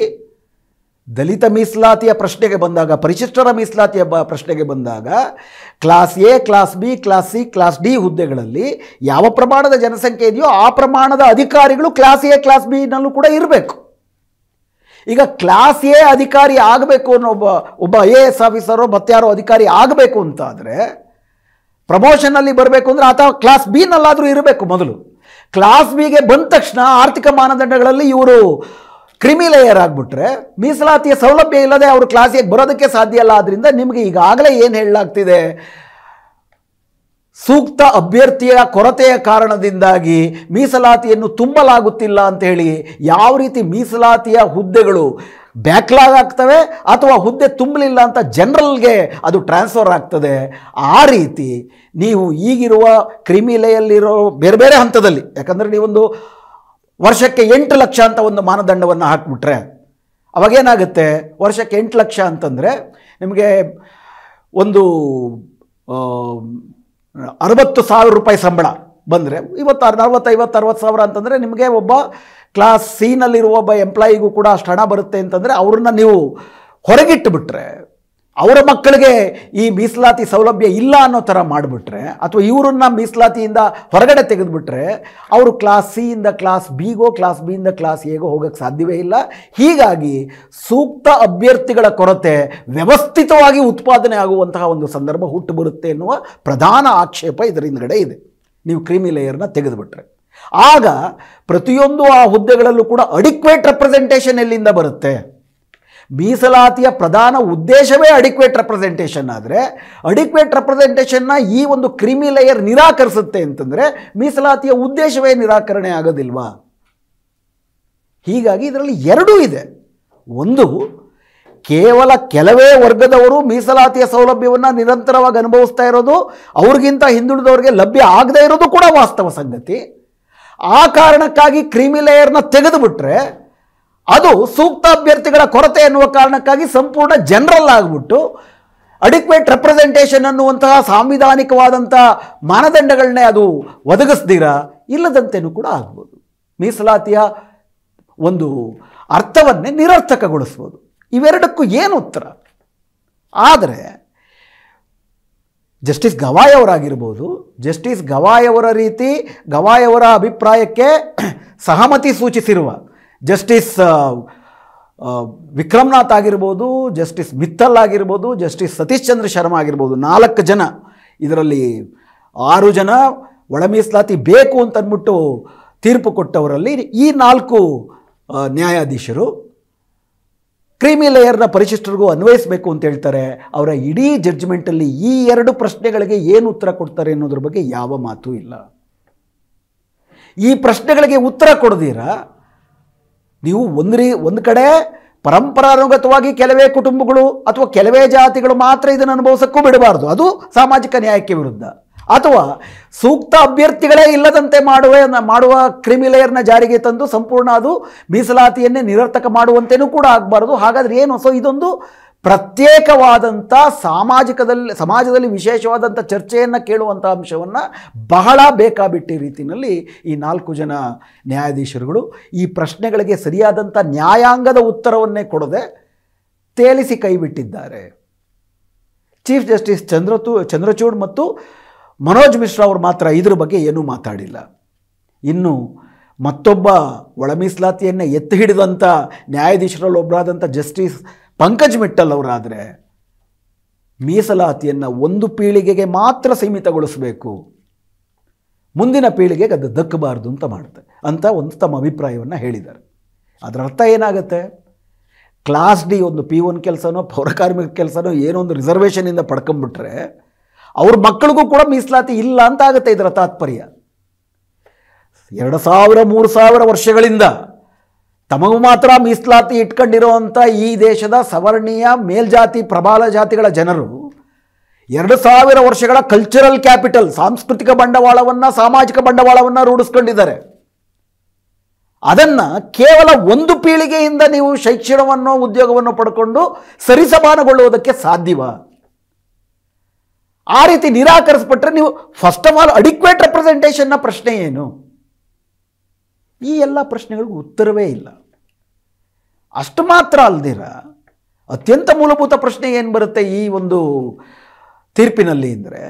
ದಲಿತ ಮೀಸಲಾತಿಯ ಪ್ರಶ್ನೆಗೆ ಬಂದಾಗ ಪರಿಶಿಷ್ಟರ ಮೀಸಲಾತಿಯ ಬ ಪ್ರಶ್ನೆಗೆ ಬಂದಾಗ class A class B class C class D ಹುದ್ದೆಗಳಲ್ಲಿ ಯಾವ ಪ್ರಮಾಣದ ಜನಸಂಖ್ಯೆ ಇದೆಯೋ ಆ ಪ್ರಮಾಣದ ಅಧಿಕಾರಿಗಳು ಕ್ಲಾಸ್ ಎ ಕ್ಲಾಸ್ ಬಿನಲ್ಲೂ ಕೂಡ ಇರಬೇಕು ಈಗ ಕ್ಲಾಸ್ ಎ ಅಧಿಕಾರಿ ಆಗಬೇಕು ಅನ್ನೋ ಒಬ್ಬ ಒಬ್ಬ ಐ ಎ ಎಸ್ ಆಫೀಸರು ಮತ್ತಾರೋ ಅಧಿಕಾರಿ ಆಗಬೇಕು ಅಂತ ಆದರೆ ಪ್ರಮೋಷನಲ್ಲಿ ಬರಬೇಕು ಅಂದರೆ ಆತ ಕ್ಲಾಸ್ ಬಿನಲ್ಲಾದರೂ ಇರಬೇಕು ಮೊದಲು ಕ್ಲಾಸ್ ಬಿಗೆ ಬಂದ ತಕ್ಷಣ ಆರ್ಥಿಕ ಮಾನದಂಡಗಳಲ್ಲಿ ಇವರು ಕ್ರಿಮಿಲೇಯರ್ ಆಗಿಬಿಟ್ರೆ ಮೀಸಲಾತಿಯ ಸೌಲಭ್ಯ ಇಲ್ಲದೆ ಅವರು ಕ್ಲಾಸಿಗೆ ಬರೋದಕ್ಕೆ ಸಾಧ್ಯ ಇಲ್ಲ ಆದ್ದರಿಂದ ನಿಮಗೆ ಈಗಾಗಲೇ ಏನು ಹೇಳಲಾಗ್ತಿದೆ ಸೂಕ್ತ ಅಭ್ಯರ್ಥಿಯ ಕೊರತೆಯ ಕಾರಣದಿಂದಾಗಿ ಮೀಸಲಾತಿಯನ್ನು ತುಂಬಲಾಗುತ್ತಿಲ್ಲ ಅಂತ ಹೇಳಿ ಯಾವ ರೀತಿ ಮೀಸಲಾತಿಯ ಹುದ್ದೆಗಳು ಬ್ಯಾಕ್ಲಾಗ್ ಆಗ್ತವೆ ಅಥವಾ ಹುದ್ದೆ ತುಂಬಲಿಲ್ಲ ಅಂತ ಜನರಲ್ಗೆ ಅದು ಟ್ರಾನ್ಸ್ಫರ್ ಆಗ್ತದೆ ಆ ರೀತಿ ನೀವು ಈಗಿರುವ ಕ್ರಿಮಿಲೆಯಲ್ಲಿರೋ ಬೇರೆ ಬೇರೆ ಹಂತದಲ್ಲಿ ಯಾಕಂದರೆ ನೀವೊಂದು ವರ್ಷಕ್ಕೆ ಎಂಟು ಲಕ್ಷ ಅಂತ ಒಂದು ಮಾನದಂಡವನ್ನು ಹಾಕಿಬಿಟ್ರೆ ಅವಾಗೇನಾಗುತ್ತೆ ವರ್ಷಕ್ಕೆ ಎಂಟು ಲಕ್ಷ ಅಂತಂದರೆ ನಿಮಗೆ ಒಂದು ಅರವತ್ತು ಸಾವಿರ ರೂಪಾಯಿ ಸಂಬಳ ಬಂದರೆ ಇವತ್ತು ಅರವತ್ತು ಐವತ್ತು ಅರವತ್ತು ಸಾವಿರ ಅಂತಂದರೆ ನಿಮಗೆ ಒಬ್ಬ ಕ್ಲಾಸ್ ಸೀನಲ್ಲಿರುವ ಒಬ್ಬ ಎಂಪ್ಲಾಯಿಗೂ ಕೂಡ ಅಷ್ಟು ಹಣ ಬರುತ್ತೆ ಅಂತಂದರೆ ಅವ್ರನ್ನ ನೀವು ಹೊರಗಿಟ್ಟುಬಿಟ್ರೆ ಅವರ ಮಕ್ಕಳಿಗೆ ಈ ಮೀಸಲಾತಿ ಸೌಲಭ್ಯ ಇಲ್ಲ ಅನ್ನೋ ಥರ ಮಾಡಿಬಿಟ್ರೆ ಅಥವಾ ಇವರನ್ನ ಮೀಸಲಾತಿಯಿಂದ ಹೊರಗಡೆ ತೆಗೆದುಬಿಟ್ರೆ ಅವರು ಕ್ಲಾಸ್ ಸಿಯಿಂದ ಕ್ಲಾಸ್ ಬಿಗೋ ಕ್ಲಾಸ್ ಬಿಯಿಂದ ಕ್ಲಾಸ್ ಎಗೋ ಹೋಗೋಕ್ಕೆ ಸಾಧ್ಯವೇ ಇಲ್ಲ ಹೀಗಾಗಿ ಸೂಕ್ತ ಅಭ್ಯರ್ಥಿಗಳ ಕೊರತೆ ವ್ಯವಸ್ಥಿತವಾಗಿ ಉತ್ಪಾದನೆ ಆಗುವಂತಹ ಒಂದು ಸಂದರ್ಭ ಹುಟ್ಟು ಬರುತ್ತೆ ಎನ್ನುವ ಪ್ರಧಾನ ಆಕ್ಷೇಪ ಇದರ ಹಿಂದ್ಗಡೆ ಇದೆ ನೀವು ಕ್ರೀಮಿ ಲೇಯರ್ನ ತೆಗೆದುಬಿಟ್ರೆ ಆಗ ಪ್ರತಿಯೊಂದು ಆ ಹುದ್ದೆಗಳಲ್ಲೂ ಕೂಡ ಅಡಿಕ್ವೇಟ್ ರೆಪ್ರೆಸೆಂಟೇಷನ್ ಎಲ್ಲಿಂದ ಬರುತ್ತೆ ಮೀಸಲಾತಿಯ ಪ್ರಧಾನ ಉದ್ದೇಶವೇ ಅಡಿಕ್ವೇಟ್ ರೆಪ್ರೆಸೆಂಟೇಷನ್ ಆದರೆ ಅಡಿಕ್ವೇಟ್ ರೆಪ್ರೆಸೆಂಟೇಷನ್ನ ಈ ಒಂದು ಕ್ರಿಮಿ ಲೇಯರ್ ನಿರಾಕರಿಸುತ್ತೆ ಅಂತಂದರೆ ಮೀಸಲಾತಿಯ ಉದ್ದೇಶವೇ ನಿರಾಕರಣೆ ಆಗೋದಿಲ್ವಾ ಹೀಗಾಗಿ ಇದರಲ್ಲಿ ಎರಡೂ ಇದೆ ಒಂದು ಕೇವಲ ಕೆಲವೇ ವರ್ಗದವರು ಮೀಸಲಾತಿಯ ಸೌಲಭ್ಯವನ್ನು ನಿರಂತರವಾಗಿ ಅನುಭವಿಸ್ತಾ ಇರೋದು ಅವ್ರಿಗಿಂತ ಹಿಂದುಳಿದವರಿಗೆ ಲಭ್ಯ ಆಗದೇ ಇರೋದು ಕೂಡ ವಾಸ್ತವ ಸಂಗತಿ ಆ ಕಾರಣಕ್ಕಾಗಿ ಕ್ರಿಮಿ ಲೇಯರ್ನ ತೆಗೆದುಬಿಟ್ರೆ ಅದು ಸೂಕ್ತ ಅಭ್ಯರ್ಥಿಗಳ ಕೊರತೆ ಎನ್ನುವ ಕಾರಣಕ್ಕಾಗಿ ಸಂಪೂರ್ಣ ಜನರಲ್ ಆಗಿಬಿಟ್ಟು ಅಡಿಕ್ವೇಟ್ ರೆಪ್ರೆಸೆಂಟೇಷನ್ ಅನ್ನುವಂತಹ ಸಾಂವಿಧಾನಿಕವಾದಂಥ ಮಾನದಂಡಗಳನ್ನೇ ಅದು ಒದಗಿಸ್ದಿರ ಇಲ್ಲದಂತೆಯೂ ಕೂಡ ಆಗ್ಬೋದು ಮೀಸಲಾತಿಯ ಒಂದು ಅರ್ಥವನ್ನೇ ನಿರರ್ಥಕಗೊಳಿಸ್ಬೋದು ಇವೆರಡಕ್ಕೂ ಏನು ಉತ್ತರ ಆದರೆ ಜಸ್ಟಿಸ್ ಗವಾಯವರಾಗಿರ್ಬೋದು ಜಸ್ಟಿಸ್ ಗವಾಯವರ ರೀತಿ ಗವಾಯವರ ಅಭಿಪ್ರಾಯಕ್ಕೆ ಸಹಮತಿ ಸೂಚಿಸಿರುವ ಜಸ್ಟಿಸ್ ವಿಕ್ರಮನಾಥ್ ಆಗಿರ್ಬೋದು ಜಸ್ಟಿಸ್ ಮಿತ್ತಲ್ ಆಗಿರ್ಬೋದು ಜಸ್ಟಿಸ್ ಸತೀಶ್ ಚಂದ್ರ ಶರ್ಮಾ ಆಗಿರ್ಬೋದು ನಾಲ್ಕು ಜನ ಇದರಲ್ಲಿ ಆರು ಜನ ಒಳ ಮೀಸಲಾತಿ ಬೇಕು ಅಂತಂದ್ಬಿಟ್ಟು ತೀರ್ಪು ಕೊಟ್ಟವರಲ್ಲಿ ಈ ನಾಲ್ಕು ನ್ಯಾಯಾಧೀಶರು ಕ್ರೀಮಿ ಲೇಯರ್ನ ಪರಿಶಿಷ್ಟರಿಗೂ ಅನ್ವಯಿಸಬೇಕು ಅಂತ ಹೇಳ್ತಾರೆ ಅವರ ಇಡೀ ಜಡ್ಜ್ಮೆಂಟಲ್ಲಿ ಈ ಎರಡು ಪ್ರಶ್ನೆಗಳಿಗೆ ಏನು ಉತ್ತರ ಕೊಡ್ತಾರೆ ಅನ್ನೋದ್ರ ಬಗ್ಗೆ ಯಾವ ಮಾತೂ ಇಲ್ಲ ಈ ಪ್ರಶ್ನೆಗಳಿಗೆ ಉತ್ತರ ಕೊಡದಿರ ನೀವು ರೀ ಒಂದು ಕಡೆ ಪರಂಪರಾನುಗತವಾಗಿ ಕೆಲವೇ ಕುಟುಂಬಗಳು ಅಥವಾ ಕೆಲವೇ ಜಾತಿಗಳು ಮಾತ್ರ ಇದನ್ನು ಅನುಭವಿಸೋಕ್ಕೂ ಬಿಡಬಾರ್ದು ಅದು ಸಾಮಾಜಿಕ ನ್ಯಾಯಕ್ಕೆ ವಿರುದ್ಧ ಅಥವಾ ಸೂಕ್ತ ಅಭ್ಯರ್ಥಿಗಳೇ ಇಲ್ಲದಂತೆ ಮಾಡುವ ಮಾಡುವ ಕ್ರಿಮಿಲೇಯರ್ನ ಜಾರಿಗೆ ತಂದು ಸಂಪೂರ್ಣ ಅದು ಮೀಸಲಾತಿಯನ್ನೇ ನಿರರ್ಥಕ ಮಾಡುವಂತೆಯೂ ಕೂಡ ಆಗಬಾರ್ದು ಹಾಗಾದರೆ ಏನು ಸೊ ಇದೊಂದು ಪ್ರತ್ಯೇಕವಾದಂಥ ಸಾಮಾಜಿಕದಲ್ಲಿ ಸಮಾಜದಲ್ಲಿ ವಿಶೇಷವಾದಂಥ ಚರ್ಚೆಯನ್ನು ಕೇಳುವಂಥ ಅಂಶವನ್ನು ಬಹಳ ಬೇಕಾಬಿಟ್ಟಿ ರೀತಿಯಲ್ಲಿ ಈ ನಾಲ್ಕು ಜನ ನ್ಯಾಯಾಧೀಶರುಗಳು ಈ ಪ್ರಶ್ನೆಗಳಿಗೆ ಸರಿಯಾದಂಥ ನ್ಯಾಯಾಂಗದ ಉತ್ತರವನ್ನೇ ಕೊಡದೆ ತೇಲಿಸಿ ಕೈಬಿಟ್ಟಿದ್ದಾರೆ ಚೀಫ್ ಜಸ್ಟಿಸ್ ಚಂದ್ರತು ಚಂದ್ರಚೂಡ್ ಮತ್ತು ಮನೋಜ್ ಮಿಶ್ರಾ ಅವರು ಮಾತ್ರ ಇದ್ರ ಬಗ್ಗೆ ಏನೂ ಮಾತಾಡಿಲ್ಲ ಇನ್ನು ಮತ್ತೊಬ್ಬ ಒಳ ಮೀಸಲಾತಿಯನ್ನು ಎತ್ತಿ ಹಿಡಿದಂಥ ನ್ಯಾಯಾಧೀಶರಲ್ಲೊಬ್ಬರಾದಂಥ ಜಸ್ಟಿಸ್ ಪಂಕಜ್ ಮಿಟ್ಟಲ್ ಅವರಾದರೆ ಮೀಸಲಾತಿಯನ್ನು ಒಂದು ಪೀಳಿಗೆಗೆ ಮಾತ್ರ ಸೀಮಿತಗೊಳಿಸಬೇಕು ಮುಂದಿನ ಪೀಳಿಗೆಗೆ ಅದು ದಕ್ಕಬಾರ್ದು ಅಂತ ಮಾಡುತ್ತೆ ಅಂತ ಒಂದು ತಮ್ಮ ಅಭಿಪ್ರಾಯವನ್ನು ಹೇಳಿದ್ದಾರೆ ಅದರ ಅರ್ಥ ಏನಾಗುತ್ತೆ ಕ್ಲಾಸ್ ಡಿ ಒಂದು ಪಿ ಒನ್ ಕೆಲಸನೋ ಪೌರಕಾರ್ಮಿಕ ಕೆಲಸನೋ ಏನೋ ಒಂದು ರಿಸರ್ವೇಷನಿಂದ ಪಡ್ಕೊಂಬಿಟ್ರೆ ಅವ್ರ ಮಕ್ಕಳಿಗೂ ಕೂಡ ಮೀಸಲಾತಿ ಇಲ್ಲ ಅಂತ ಆಗುತ್ತೆ ಇದರ ತಾತ್ಪರ್ಯ ಎರಡು ಸಾವಿರ ಮೂರು ಸಾವಿರ ವರ್ಷಗಳಿಂದ ತಮಗೂ ಮಾತ್ರ ಮೀಸಲಾತಿ ಇಟ್ಕೊಂಡಿರುವಂಥ ಈ ದೇಶದ ಸವರ್ಣೀಯ ಮೇಲ್ಜಾತಿ ಪ್ರಬಲ ಜಾತಿಗಳ ಜನರು ಎರಡು ಸಾವಿರ ವರ್ಷಗಳ ಕಲ್ಚರಲ್ ಕ್ಯಾಪಿಟಲ್ ಸಾಂಸ್ಕೃತಿಕ ಬಂಡವಾಳವನ್ನು ಸಾಮಾಜಿಕ ಬಂಡವಾಳವನ್ನು ರೂಢಿಸ್ಕೊಂಡಿದ್ದಾರೆ ಅದನ್ನು ಕೇವಲ ಒಂದು ಪೀಳಿಗೆಯಿಂದ ನೀವು ಶೈಕ್ಷಣವನ್ನು ಉದ್ಯೋಗವನ್ನು ಪಡ್ಕೊಂಡು ಸರಿಸಮಾನಗೊಳ್ಳುವುದಕ್ಕೆ ಸಾಧ್ಯವ ಆ ರೀತಿ ನಿರಾಕರಿಸ್ಬಿಟ್ರೆ ನೀವು ಫಸ್ಟ್ ಆಫ್ ಆಲ್ ಅಡಿಕ್ವೇಟ್ ರೆಪ್ರೆಸೆಂಟೇಷನ್ನ ಪ್ರಶ್ನೆ ಏನು ಈ ಎಲ್ಲ ಪ್ರಶ್ನೆಗಳಿಗೂ ಉತ್ತರವೇ ಇಲ್ಲ ಅಷ್ಟು ಮಾತ್ರ ಅಲ್ದಿರ ಅತ್ಯಂತ ಮೂಲಭೂತ ಪ್ರಶ್ನೆ ಏನು ಬರುತ್ತೆ ಈ ಒಂದು ತೀರ್ಪಿನಲ್ಲಿ ಅಂದರೆ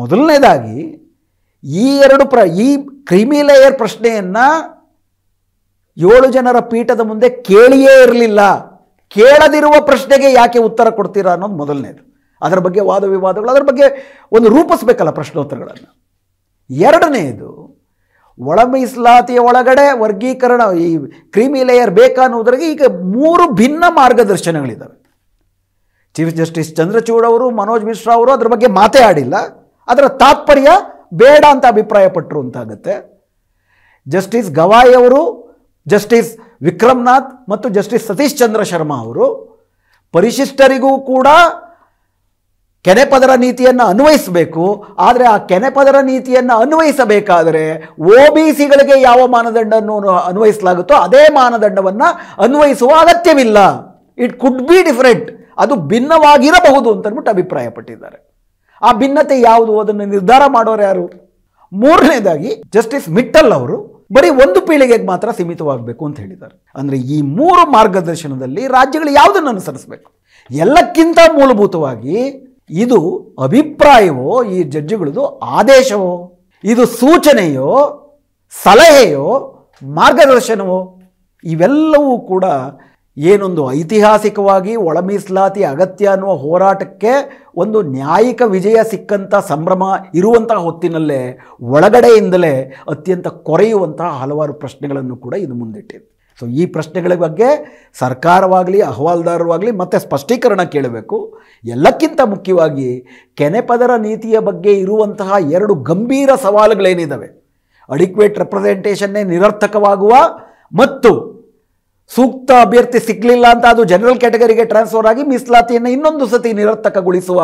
ಮೊದಲನೇದಾಗಿ ಈ ಎರಡು ಪ್ರ ಈ ಕ್ರಿಮಿಲೇಯರ್ ಪ್ರಶ್ನೆಯನ್ನು ಏಳು ಜನರ ಪೀಠದ ಮುಂದೆ ಕೇಳಿಯೇ ಇರಲಿಲ್ಲ ಕೇಳದಿರುವ ಪ್ರಶ್ನೆಗೆ ಯಾಕೆ ಉತ್ತರ ಕೊಡ್ತೀರಾ ಅನ್ನೋದು ಮೊದಲನೇದು ಅದರ ಬಗ್ಗೆ ವಾದ ವಿವಾದಗಳು ಅದರ ಬಗ್ಗೆ ಒಂದು ರೂಪಿಸ್ಬೇಕಲ್ಲ ಪ್ರಶ್ನೋತ್ತರಗಳನ್ನು ಎರಡನೆಯದು ಒಳ ಮೀಸಲಾತಿಯ ಒಳಗಡೆ ವರ್ಗೀಕರಣ ಈ ಕ್ರೀಮಿ ಲೇಯರ್ ಬೇಕನ್ನುವುದರಿಗೆ ಈಗ ಮೂರು ಭಿನ್ನ ಮಾರ್ಗದರ್ಶನಗಳಿದ್ದಾವೆ ಚೀಫ್ ಜಸ್ಟಿಸ್ ಚಂದ್ರಚೂಡ್ ಅವರು ಮನೋಜ್ ಮಿಶ್ರಾ ಅವರು ಅದ್ರ ಬಗ್ಗೆ ಮಾತೇ ಆಡಿಲ್ಲ ಅದರ ತಾತ್ಪರ್ಯ ಬೇಡ ಅಂತ ಅಭಿಪ್ರಾಯಪಟ್ಟರು ಅಂತಾಗುತ್ತೆ ಜಸ್ಟಿಸ್ ಗವಾಯಿ ಅವರು ಜಸ್ಟಿಸ್ ವಿಕ್ರಮ್ನಾಥ್ ಮತ್ತು ಜಸ್ಟಿಸ್ ಸತೀಶ್ ಚಂದ್ರ ಶರ್ಮಾ ಅವರು ಪರಿಶಿಷ್ಟರಿಗೂ ಕೂಡ ಕೆನೆಪದರ ನೀತಿಯನ್ನು ಅನ್ವಯಿಸಬೇಕು ಆದರೆ ಆ ಕೆನೆಪದರ ನೀತಿಯನ್ನು ಅನ್ವಯಿಸಬೇಕಾದರೆ ಒ ಬಿ ಸಿಗಳಿಗೆ ಯಾವ ಮಾನದಂಡವನ್ನು ಅನ್ವಯಿಸಲಾಗುತ್ತೋ ಅದೇ ಮಾನದಂಡವನ್ನು ಅನ್ವಯಿಸುವ ಅಗತ್ಯವಿಲ್ಲ ಇಟ್ ಕುಡ್ ಬಿ ಡಿಫರೆಂಟ್ ಅದು ಭಿನ್ನವಾಗಿರಬಹುದು ಅಂತನ್ಬಿಟ್ಟು ಅಭಿಪ್ರಾಯಪಟ್ಟಿದ್ದಾರೆ ಆ ಭಿನ್ನತೆ ಯಾವುದು ಅದನ್ನು ನಿರ್ಧಾರ ಮಾಡೋರು ಯಾರು ಮೂರನೇದಾಗಿ ಜಸ್ಟಿಸ್ ಮಿಟ್ಟಲ್ ಅವರು ಬರೀ ಒಂದು ಪೀಳಿಗೆಗೆ ಮಾತ್ರ ಸೀಮಿತವಾಗಬೇಕು ಅಂತ ಹೇಳಿದ್ದಾರೆ ಅಂದರೆ ಈ ಮೂರು ಮಾರ್ಗದರ್ಶನದಲ್ಲಿ ರಾಜ್ಯಗಳು ಯಾವುದನ್ನು ಅನುಸರಿಸಬೇಕು ಎಲ್ಲಕ್ಕಿಂತ ಮೂಲಭೂತವಾಗಿ ಇದು ಅಭಿಪ್ರಾಯವೋ ಈ ಜಡ್ಜ್ಗಳದು ಆದೇಶವೋ ಇದು ಸೂಚನೆಯೋ ಸಲಹೆಯೋ ಮಾರ್ಗದರ್ಶನವೋ ಇವೆಲ್ಲವೂ ಕೂಡ ಏನೊಂದು ಐತಿಹಾಸಿಕವಾಗಿ ಒಳ ಮೀಸಲಾತಿ ಅಗತ್ಯ ಅನ್ನುವ ಹೋರಾಟಕ್ಕೆ ಒಂದು ನ್ಯಾಯಿಕ ವಿಜಯ ಸಿಕ್ಕಂಥ ಸಂಭ್ರಮ ಇರುವಂತಹ ಹೊತ್ತಿನಲ್ಲೇ ಒಳಗಡೆಯಿಂದಲೇ ಅತ್ಯಂತ ಕೊರೆಯುವಂತಹ ಹಲವಾರು ಪ್ರಶ್ನೆಗಳನ್ನು ಕೂಡ ಇದು ಮುಂದಿಟ್ಟಿದೆ ಸೊ ಈ ಪ್ರಶ್ನೆಗಳ ಬಗ್ಗೆ ಸರ್ಕಾರವಾಗಲಿ ಅಹವಾಲ್ದಾರರಾಗಲಿ ಮತ್ತೆ ಸ್ಪಷ್ಟೀಕರಣ ಕೇಳಬೇಕು ಎಲ್ಲಕ್ಕಿಂತ ಮುಖ್ಯವಾಗಿ ಕೆನೆಪದರ ನೀತಿಯ ಬಗ್ಗೆ ಇರುವಂತಹ ಎರಡು ಗಂಭೀರ ಸವಾಲುಗಳೇನಿದ್ದಾವೆ ಅಡಿಕ್ವೇಟ್ ರೆಪ್ರೆಸೆಂಟೇಷನ್ನೇ ನಿರರ್ಥಕವಾಗುವ ಮತ್ತು ಸೂಕ್ತ ಅಭ್ಯರ್ಥಿ ಸಿಗಲಿಲ್ಲ ಅಂತ ಅದು ಜನರಲ್ ಕ್ಯಾಟಗರಿಗೆ ಟ್ರಾನ್ಸ್ಫರ್ ಆಗಿ ಮೀಸಲಾತಿಯನ್ನು ಇನ್ನೊಂದು ಸತಿ ನಿರರ್ಥಕಗೊಳಿಸುವ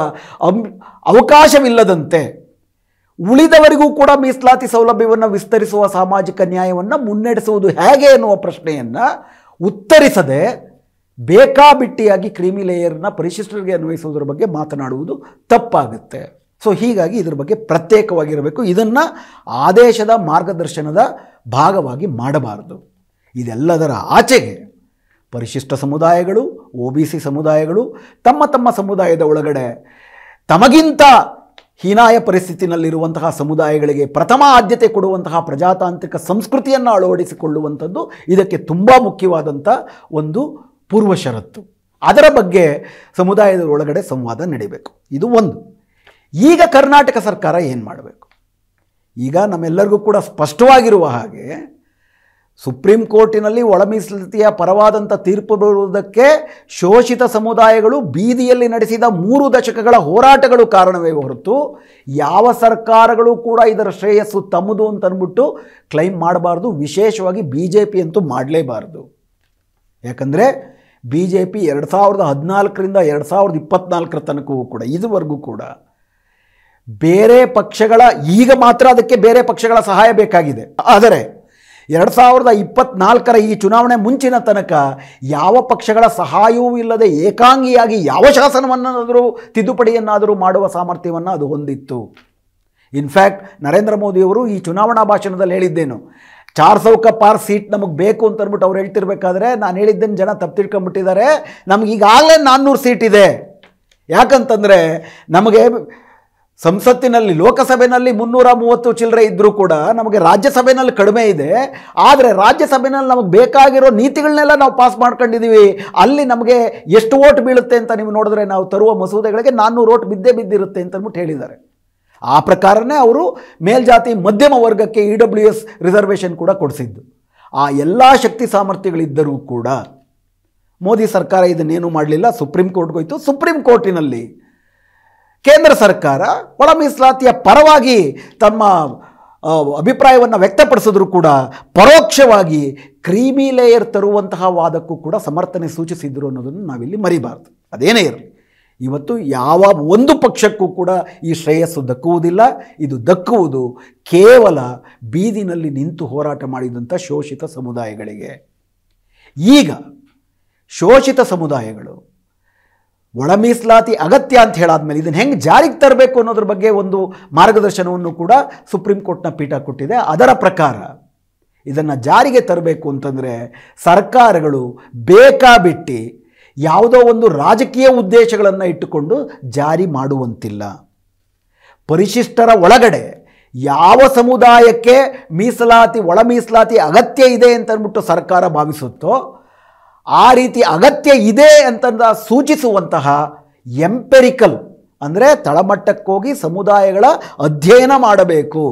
ಅವಕಾಶವಿಲ್ಲದಂತೆ ಉಳಿದವರಿಗೂ ಕೂಡ ಮೀಸಲಾತಿ ಸೌಲಭ್ಯವನ್ನು ವಿಸ್ತರಿಸುವ ಸಾಮಾಜಿಕ ನ್ಯಾಯವನ್ನು ಮುನ್ನಡೆಸುವುದು ಹೇಗೆ ಎನ್ನುವ ಪ್ರಶ್ನೆಯನ್ನು ಉತ್ತರಿಸದೆ ಬೇಕಾಬಿಟ್ಟಿಯಾಗಿ ಕ್ರಿಮಿ ಲೇಯರ್ನ ಪರಿಶಿಷ್ಟರಿಗೆ ಅನ್ವಯಿಸುವುದರ ಬಗ್ಗೆ ಮಾತನಾಡುವುದು ತಪ್ಪಾಗುತ್ತೆ ಸೊ ಹೀಗಾಗಿ ಇದರ ಬಗ್ಗೆ ಪ್ರತ್ಯೇಕವಾಗಿರಬೇಕು ಇದನ್ನು ಆದೇಶದ ಮಾರ್ಗದರ್ಶನದ ಭಾಗವಾಗಿ ಮಾಡಬಾರದು ಇದೆಲ್ಲದರ ಆಚೆಗೆ ಪರಿಶಿಷ್ಟ ಸಮುದಾಯಗಳು ಒ ಬಿ ಸಿ ಸಮುದಾಯಗಳು ತಮ್ಮ ತಮ್ಮ ಸಮುದಾಯದ ಒಳಗಡೆ ತಮಗಿಂತ ಹೀನಾಯ ಪರಿಸ್ಥಿತಿನಲ್ಲಿರುವಂತಹ ಸಮುದಾಯಗಳಿಗೆ ಪ್ರಥಮ ಆದ್ಯತೆ ಕೊಡುವಂತಹ ಪ್ರಜಾತಾಂತ್ರಿಕ ಸಂಸ್ಕೃತಿಯನ್ನು ಅಳವಡಿಸಿಕೊಳ್ಳುವಂಥದ್ದು ಇದಕ್ಕೆ ತುಂಬ ಮುಖ್ಯವಾದಂಥ ಒಂದು ಪೂರ್ವ ಷರತ್ತು ಅದರ ಬಗ್ಗೆ ಸಮುದಾಯದ ಒಳಗಡೆ ಸಂವಾದ ನಡೀಬೇಕು ಇದು ಒಂದು ಈಗ ಕರ್ನಾಟಕ ಸರ್ಕಾರ ಏನು ಮಾಡಬೇಕು ಈಗ ನಮ್ಮೆಲ್ಲರಿಗೂ ಕೂಡ ಸ್ಪಷ್ಟವಾಗಿರುವ ಹಾಗೆ ಸುಪ್ರೀಂ ಕೋರ್ಟಿನಲ್ಲಿ ಒಳ ಪರವಾದಂಥ ತೀರ್ಪು ಬರುವುದಕ್ಕೆ ಶೋಷಿತ ಸಮುದಾಯಗಳು ಬೀದಿಯಲ್ಲಿ ನಡೆಸಿದ ಮೂರು ದಶಕಗಳ ಹೋರಾಟಗಳು ಕಾರಣವೇ ಹೊರತು ಯಾವ ಸರ್ಕಾರಗಳು ಕೂಡ ಇದರ ಶ್ರೇಯಸ್ಸು ತಮ್ಮದು ಅಂತನ್ಬಿಟ್ಟು ಕ್ಲೈಮ್ ಮಾಡಬಾರ್ದು ವಿಶೇಷವಾಗಿ ಬಿ ಜೆ ಪಿ ಅಂತೂ ಮಾಡಲೇಬಾರ್ದು ಯಾಕಂದರೆ ಬಿ ಜೆ ಪಿ ಎರಡು ಸಾವಿರದ ಹದಿನಾಲ್ಕರಿಂದ ಎರಡು ಸಾವಿರದ ಇಪ್ಪತ್ನಾಲ್ಕರ ತನಕವೂ ಕೂಡ ಇದುವರೆಗೂ ಕೂಡ ಬೇರೆ ಪಕ್ಷಗಳ ಈಗ ಮಾತ್ರ ಅದಕ್ಕೆ ಬೇರೆ ಪಕ್ಷಗಳ ಸಹಾಯ ಬೇಕಾಗಿದೆ ಆದರೆ ಎರಡು ಸಾವಿರದ ಇಪ್ಪತ್ನಾಲ್ಕರ ಈ ಚುನಾವಣೆ ಮುಂಚಿನ ತನಕ ಯಾವ ಪಕ್ಷಗಳ ಸಹಾಯವೂ ಇಲ್ಲದೆ ಏಕಾಂಗಿಯಾಗಿ ಯಾವ ಶಾಸನವನ್ನಾದರೂ ತಿದ್ದುಪಡಿಯನ್ನಾದರೂ ಮಾಡುವ ಸಾಮರ್ಥ್ಯವನ್ನು ಅದು ಹೊಂದಿತ್ತು ಇನ್ಫ್ಯಾಕ್ಟ್ ನರೇಂದ್ರ ಮೋದಿಯವರು ಈ ಚುನಾವಣಾ ಭಾಷಣದಲ್ಲಿ ಹೇಳಿದ್ದೇನು ಚಾರ್ ಸೌಕ ಪಾರ್ ಸೀಟ್ ನಮಗೆ ಬೇಕು ಅಂತ ಅಂದ್ಬಿಟ್ಟು ಅವ್ರು ಹೇಳ್ತಿರ್ಬೇಕಾದ್ರೆ ನಾನು ಹೇಳಿದ್ದನ್ನು ಜನ ತಪ್ಪು ತಿಳ್ಕೊಂಬಿಟ್ಟಿದ್ದಾರೆ ನಮ್ಗೆ ನಾನ್ನೂರು ಸೀಟ್ ಇದೆ ಯಾಕಂತಂದರೆ ನಮಗೆ ಸಂಸತ್ತಿನಲ್ಲಿ ಲೋಕಸಭೆಯಲ್ಲಿ ಮುನ್ನೂರ ಮೂವತ್ತು ಚಿಲ್ಲರೆ ಇದ್ದರೂ ಕೂಡ ನಮಗೆ ರಾಜ್ಯಸಭೆಯಲ್ಲಿ ಕಡಿಮೆ ಇದೆ ಆದರೆ ರಾಜ್ಯಸಭೆಯಲ್ಲಿ ನಮಗೆ ಬೇಕಾಗಿರೋ ನೀತಿಗಳನ್ನೆಲ್ಲ ನಾವು ಪಾಸ್ ಮಾಡ್ಕೊಂಡಿದ್ದೀವಿ ಅಲ್ಲಿ ನಮಗೆ ಎಷ್ಟು ಓಟ್ ಬೀಳುತ್ತೆ ಅಂತ ನೀವು ನೋಡಿದ್ರೆ ನಾವು ತರುವ ಮಸೂದೆಗಳಿಗೆ ನಾನ್ನೂರು ಓಟ್ ಬಿದ್ದೇ ಬಿದ್ದಿರುತ್ತೆ ಅಂತ ಹೇಳಿದ್ದಾರೆ ಆ ಪ್ರಕಾರನೇ ಅವರು ಮೇಲ್ಜಾತಿ ಮಧ್ಯಮ ವರ್ಗಕ್ಕೆ ಇ ಡಬ್ಲ್ಯೂ ಎಸ್ ರಿಸರ್ವೇಷನ್ ಕೂಡ ಕೊಡಿಸಿದ್ದು ಆ ಎಲ್ಲ ಶಕ್ತಿ ಸಾಮರ್ಥ್ಯಗಳಿದ್ದರೂ ಕೂಡ ಮೋದಿ ಸರ್ಕಾರ ಇದನ್ನೇನು ಮಾಡಲಿಲ್ಲ ಸುಪ್ರೀಂ ಕೋರ್ಟ್ಗೋಯ್ತು ಸುಪ್ರೀಂ ಕೋರ್ಟಿನಲ್ಲಿ ಕೇಂದ್ರ ಸರ್ಕಾರ ಒಳ ಮೀಸಲಾತಿಯ ಪರವಾಗಿ ತಮ್ಮ ಅಭಿಪ್ರಾಯವನ್ನು ವ್ಯಕ್ತಪಡಿಸಿದ್ರು ಕೂಡ ಪರೋಕ್ಷವಾಗಿ ಕ್ರೀಮಿ ಲೇಯರ್ ತರುವಂತಹ ವಾದಕ್ಕೂ ಕೂಡ ಸಮರ್ಥನೆ ಸೂಚಿಸಿದ್ರು ಅನ್ನೋದನ್ನು ನಾವಿಲ್ಲಿ ಮರಿಬಾರ್ದು ಅದೇನೇ ಇರಲಿ ಇವತ್ತು ಯಾವ ಒಂದು ಪಕ್ಷಕ್ಕೂ ಕೂಡ ಈ ಶ್ರೇಯಸ್ಸು ದಕ್ಕುವುದಿಲ್ಲ ಇದು ದಕ್ಕುವುದು ಕೇವಲ ಬೀದಿನಲ್ಲಿ ನಿಂತು ಹೋರಾಟ ಮಾಡಿದಂಥ ಶೋಷಿತ ಸಮುದಾಯಗಳಿಗೆ ಈಗ ಶೋಷಿತ ಸಮುದಾಯಗಳು ಒಳ ಮೀಸಲಾತಿ ಅಗತ್ಯ ಅಂತ ಹೇಳಾದ್ಮೇಲೆ ಇದನ್ನು ಹೆಂಗೆ ಜಾರಿಗೆ ತರಬೇಕು ಅನ್ನೋದ್ರ ಬಗ್ಗೆ ಒಂದು ಮಾರ್ಗದರ್ಶನವನ್ನು ಕೂಡ ಸುಪ್ರೀಂ ಕೋರ್ಟ್ನ ಪೀಠ ಕೊಟ್ಟಿದೆ ಅದರ ಪ್ರಕಾರ ಇದನ್ನು ಜಾರಿಗೆ ತರಬೇಕು ಅಂತಂದರೆ ಸರ್ಕಾರಗಳು ಬೇಕಾಬಿಟ್ಟಿ ಯಾವುದೋ ಒಂದು ರಾಜಕೀಯ ಉದ್ದೇಶಗಳನ್ನು ಇಟ್ಟುಕೊಂಡು ಜಾರಿ ಮಾಡುವಂತಿಲ್ಲ ಪರಿಶಿಷ್ಟರ ಒಳಗಡೆ ಯಾವ ಸಮುದಾಯಕ್ಕೆ ಮೀಸಲಾತಿ ಒಳ ಮೀಸಲಾತಿ ಅಗತ್ಯ ಇದೆ ಅಂತಂದ್ಬಿಟ್ಟು ಸರ್ಕಾರ ಭಾವಿಸುತ್ತೋ ಆ ರೀತಿ ಅಗತ್ಯ ಇದೆ ಅಂತಂದ ಸೂಚಿಸುವಂತಹ ಎಂಪೆರಿಕಲ್ ಅಂದರೆ ತಳಮಟ್ಟಕ್ಕೋಗಿ ಸಮುದಾಯಗಳ ಅಧ್ಯಯನ ಮಾಡಬೇಕು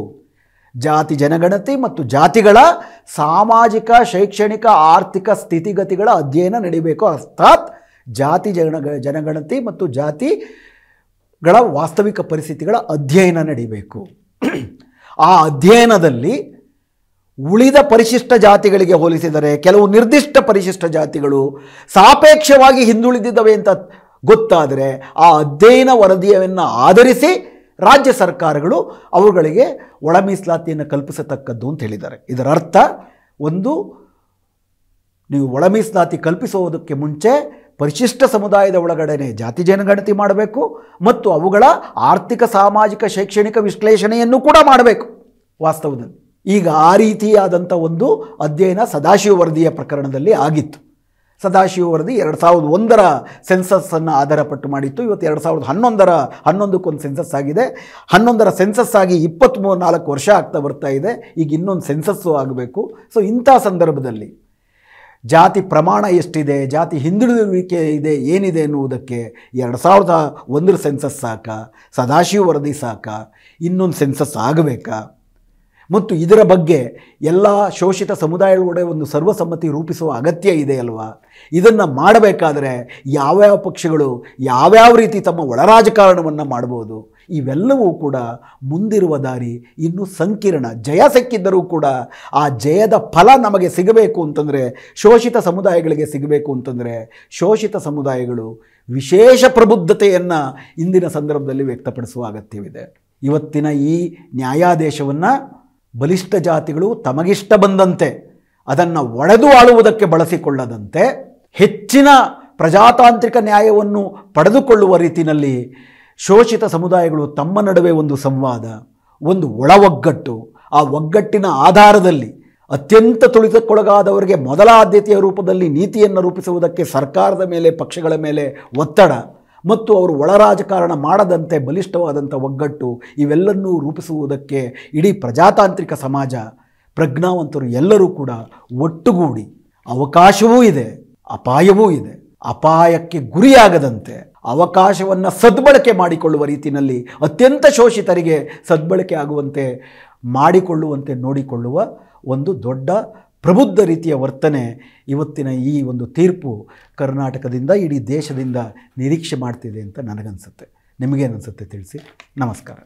ಜಾತಿ ಜನಗಣತಿ ಮತ್ತು ಜಾತಿಗಳ ಸಾಮಾಜಿಕ ಶೈಕ್ಷಣಿಕ ಆರ್ಥಿಕ ಸ್ಥಿತಿಗತಿಗಳ ಅಧ್ಯಯನ ನಡೀಬೇಕು ಅರ್ಥಾತ್ ಜಾತಿ ಜನ ಜನಗಣತಿ ಮತ್ತು ಜಾತಿಗಳ ವಾಸ್ತವಿಕ ಪರಿಸ್ಥಿತಿಗಳ ಅಧ್ಯಯನ ನಡೀಬೇಕು ಆ ಅಧ್ಯಯನದಲ್ಲಿ ಉಳಿದ ಪರಿಶಿಷ್ಟ ಜಾತಿಗಳಿಗೆ ಹೋಲಿಸಿದರೆ ಕೆಲವು ನಿರ್ದಿಷ್ಟ ಪರಿಶಿಷ್ಟ ಜಾತಿಗಳು ಸಾಪೇಕ್ಷವಾಗಿ ಹಿಂದುಳಿದಿದ್ದವೆ ಅಂತ ಗೊತ್ತಾದರೆ ಆ ಅಧ್ಯಯನ ವರದಿಯನ್ನು ಆಧರಿಸಿ ರಾಜ್ಯ ಸರ್ಕಾರಗಳು ಅವುಗಳಿಗೆ ಒಳ ಮೀಸಲಾತಿಯನ್ನು ಕಲ್ಪಿಸತಕ್ಕದ್ದು ಅಂತ ಹೇಳಿದ್ದಾರೆ ಇದರ ಅರ್ಥ ಒಂದು ನೀವು ಒಳ ಮೀಸಲಾತಿ ಕಲ್ಪಿಸುವುದಕ್ಕೆ ಮುಂಚೆ ಪರಿಶಿಷ್ಟ ಸಮುದಾಯದ ಒಳಗಡೆನೆ ಜಾತಿ ಜನಗಣತಿ ಮಾಡಬೇಕು ಮತ್ತು ಅವುಗಳ ಆರ್ಥಿಕ ಸಾಮಾಜಿಕ ಶೈಕ್ಷಣಿಕ ವಿಶ್ಲೇಷಣೆಯನ್ನು ಕೂಡ ಮಾಡಬೇಕು ವಾಸ್ತವದಲ್ಲಿ ಈಗ ಆ ರೀತಿಯಾದಂಥ ಒಂದು ಅಧ್ಯಯನ ಸದಾಶಿವ ವರದಿಯ ಪ್ರಕರಣದಲ್ಲಿ ಆಗಿತ್ತು ಸದಾಶಿವ ವರದಿ ಎರಡು ಸಾವಿರದ ಒಂದರ ಸೆನ್ಸಸ್ಸನ್ನು ಆಧಾರಪಟ್ಟು ಮಾಡಿತ್ತು ಇವತ್ತು ಎರಡು ಸಾವಿರದ ಹನ್ನೊಂದರ ಹನ್ನೊಂದಕ್ಕೊಂದು ಸೆನ್ಸಸ್ ಆಗಿದೆ ಹನ್ನೊಂದರ ಸೆನ್ಸಸ್ ಆಗಿ ಇಪ್ಪತ್ತ್ಮೂರು ನಾಲ್ಕು ವರ್ಷ ಆಗ್ತಾ ಬರ್ತಾ ಇದೆ ಈಗ ಇನ್ನೊಂದು ಸೆನ್ಸಸ್ಸು ಆಗಬೇಕು ಸೊ ಇಂಥ ಸಂದರ್ಭದಲ್ಲಿ ಜಾತಿ ಪ್ರಮಾಣ ಎಷ್ಟಿದೆ ಜಾತಿ ಹಿಂದುಳಿದಿರುವಿಕೆ ಇದೆ ಏನಿದೆ ಎನ್ನುವುದಕ್ಕೆ ಎರಡು ಸಾವಿರದ ಒಂದರ ಸೆನ್ಸಸ್ ಸಾಕ ಸದಾಶಿವ ವರದಿ ಸಾಕ ಇನ್ನೊಂದು ಸೆನ್ಸಸ್ ಆಗಬೇಕಾ ಮತ್ತು ಇದರ ಬಗ್ಗೆ ಎಲ್ಲ ಶೋಷಿತ ಸಮುದಾಯಗಳೊಡೆ ಒಂದು ಸರ್ವಸಮ್ಮತಿ ರೂಪಿಸುವ ಅಗತ್ಯ ಇದೆ ಅಲ್ವಾ ಇದನ್ನು ಮಾಡಬೇಕಾದರೆ ಯಾವ್ಯಾವ ಪಕ್ಷಗಳು ಯಾವ್ಯಾವ ರೀತಿ ತಮ್ಮ ಒಳರಾಜಕಾರಣವನ್ನು ರಾಜಕಾರಣವನ್ನು ಮಾಡ್ಬೋದು ಇವೆಲ್ಲವೂ ಕೂಡ ಮುಂದಿರುವ ದಾರಿ ಇನ್ನೂ ಸಂಕೀರ್ಣ ಜಯ ಸಿಕ್ಕಿದ್ದರೂ ಕೂಡ ಆ ಜಯದ ಫಲ ನಮಗೆ ಸಿಗಬೇಕು ಅಂತಂದರೆ ಶೋಷಿತ ಸಮುದಾಯಗಳಿಗೆ ಸಿಗಬೇಕು ಅಂತಂದರೆ ಶೋಷಿತ ಸಮುದಾಯಗಳು ವಿಶೇಷ ಪ್ರಬುದ್ಧತೆಯನ್ನು ಇಂದಿನ ಸಂದರ್ಭದಲ್ಲಿ ವ್ಯಕ್ತಪಡಿಸುವ ಅಗತ್ಯವಿದೆ ಇವತ್ತಿನ ಈ ನ್ಯಾಯಾದೇಶವನ್ನು ಬಲಿಷ್ಠ ಜಾತಿಗಳು ತಮಗಿಷ್ಟ ಬಂದಂತೆ ಅದನ್ನು ಒಡೆದು ಆಳುವುದಕ್ಕೆ ಬಳಸಿಕೊಳ್ಳದಂತೆ ಹೆಚ್ಚಿನ ಪ್ರಜಾತಾಂತ್ರಿಕ ನ್ಯಾಯವನ್ನು ಪಡೆದುಕೊಳ್ಳುವ ರೀತಿಯಲ್ಲಿ ಶೋಷಿತ ಸಮುದಾಯಗಳು ತಮ್ಮ ನಡುವೆ ಒಂದು ಸಂವಾದ ಒಂದು ಒಳ ಒಗ್ಗಟ್ಟು ಆ ಒಗ್ಗಟ್ಟಿನ ಆಧಾರದಲ್ಲಿ ಅತ್ಯಂತ ತುಳಿತಕ್ಕೊಳಗಾದವರಿಗೆ ಮೊದಲ ಆದ್ಯತೆಯ ರೂಪದಲ್ಲಿ ನೀತಿಯನ್ನು ರೂಪಿಸುವುದಕ್ಕೆ ಸರ್ಕಾರದ ಮೇಲೆ ಪಕ್ಷಗಳ ಮೇಲೆ ಒತ್ತಡ ಮತ್ತು ಅವರು ಒಳ ರಾಜಕಾರಣ ಮಾಡದಂತೆ ಬಲಿಷ್ಠವಾದಂಥ ಒಗ್ಗಟ್ಟು ಇವೆಲ್ಲನ್ನೂ ರೂಪಿಸುವುದಕ್ಕೆ ಇಡೀ ಪ್ರಜಾತಾಂತ್ರಿಕ ಸಮಾಜ ಪ್ರಜ್ಞಾವಂತರು ಎಲ್ಲರೂ ಕೂಡ ಒಟ್ಟುಗೂಡಿ ಅವಕಾಶವೂ ಇದೆ ಅಪಾಯವೂ ಇದೆ ಅಪಾಯಕ್ಕೆ ಗುರಿಯಾಗದಂತೆ ಅವಕಾಶವನ್ನು ಸದ್ಬಳಕೆ ಮಾಡಿಕೊಳ್ಳುವ ರೀತಿಯಲ್ಲಿ ಅತ್ಯಂತ ಶೋಷಿತರಿಗೆ ಸದ್ಬಳಕೆ ಆಗುವಂತೆ ಮಾಡಿಕೊಳ್ಳುವಂತೆ ನೋಡಿಕೊಳ್ಳುವ ಒಂದು ದೊಡ್ಡ ಪ್ರಬುದ್ಧ ರೀತಿಯ ವರ್ತನೆ ಇವತ್ತಿನ ಈ ಒಂದು ತೀರ್ಪು ಕರ್ನಾಟಕದಿಂದ ಇಡೀ ದೇಶದಿಂದ ನಿರೀಕ್ಷೆ ಮಾಡ್ತಿದೆ ಅಂತ ನನಗನ್ಸುತ್ತೆ ನಿಮಗೇನಿಸುತ್ತೆ ತಿಳಿಸಿ ನಮಸ್ಕಾರ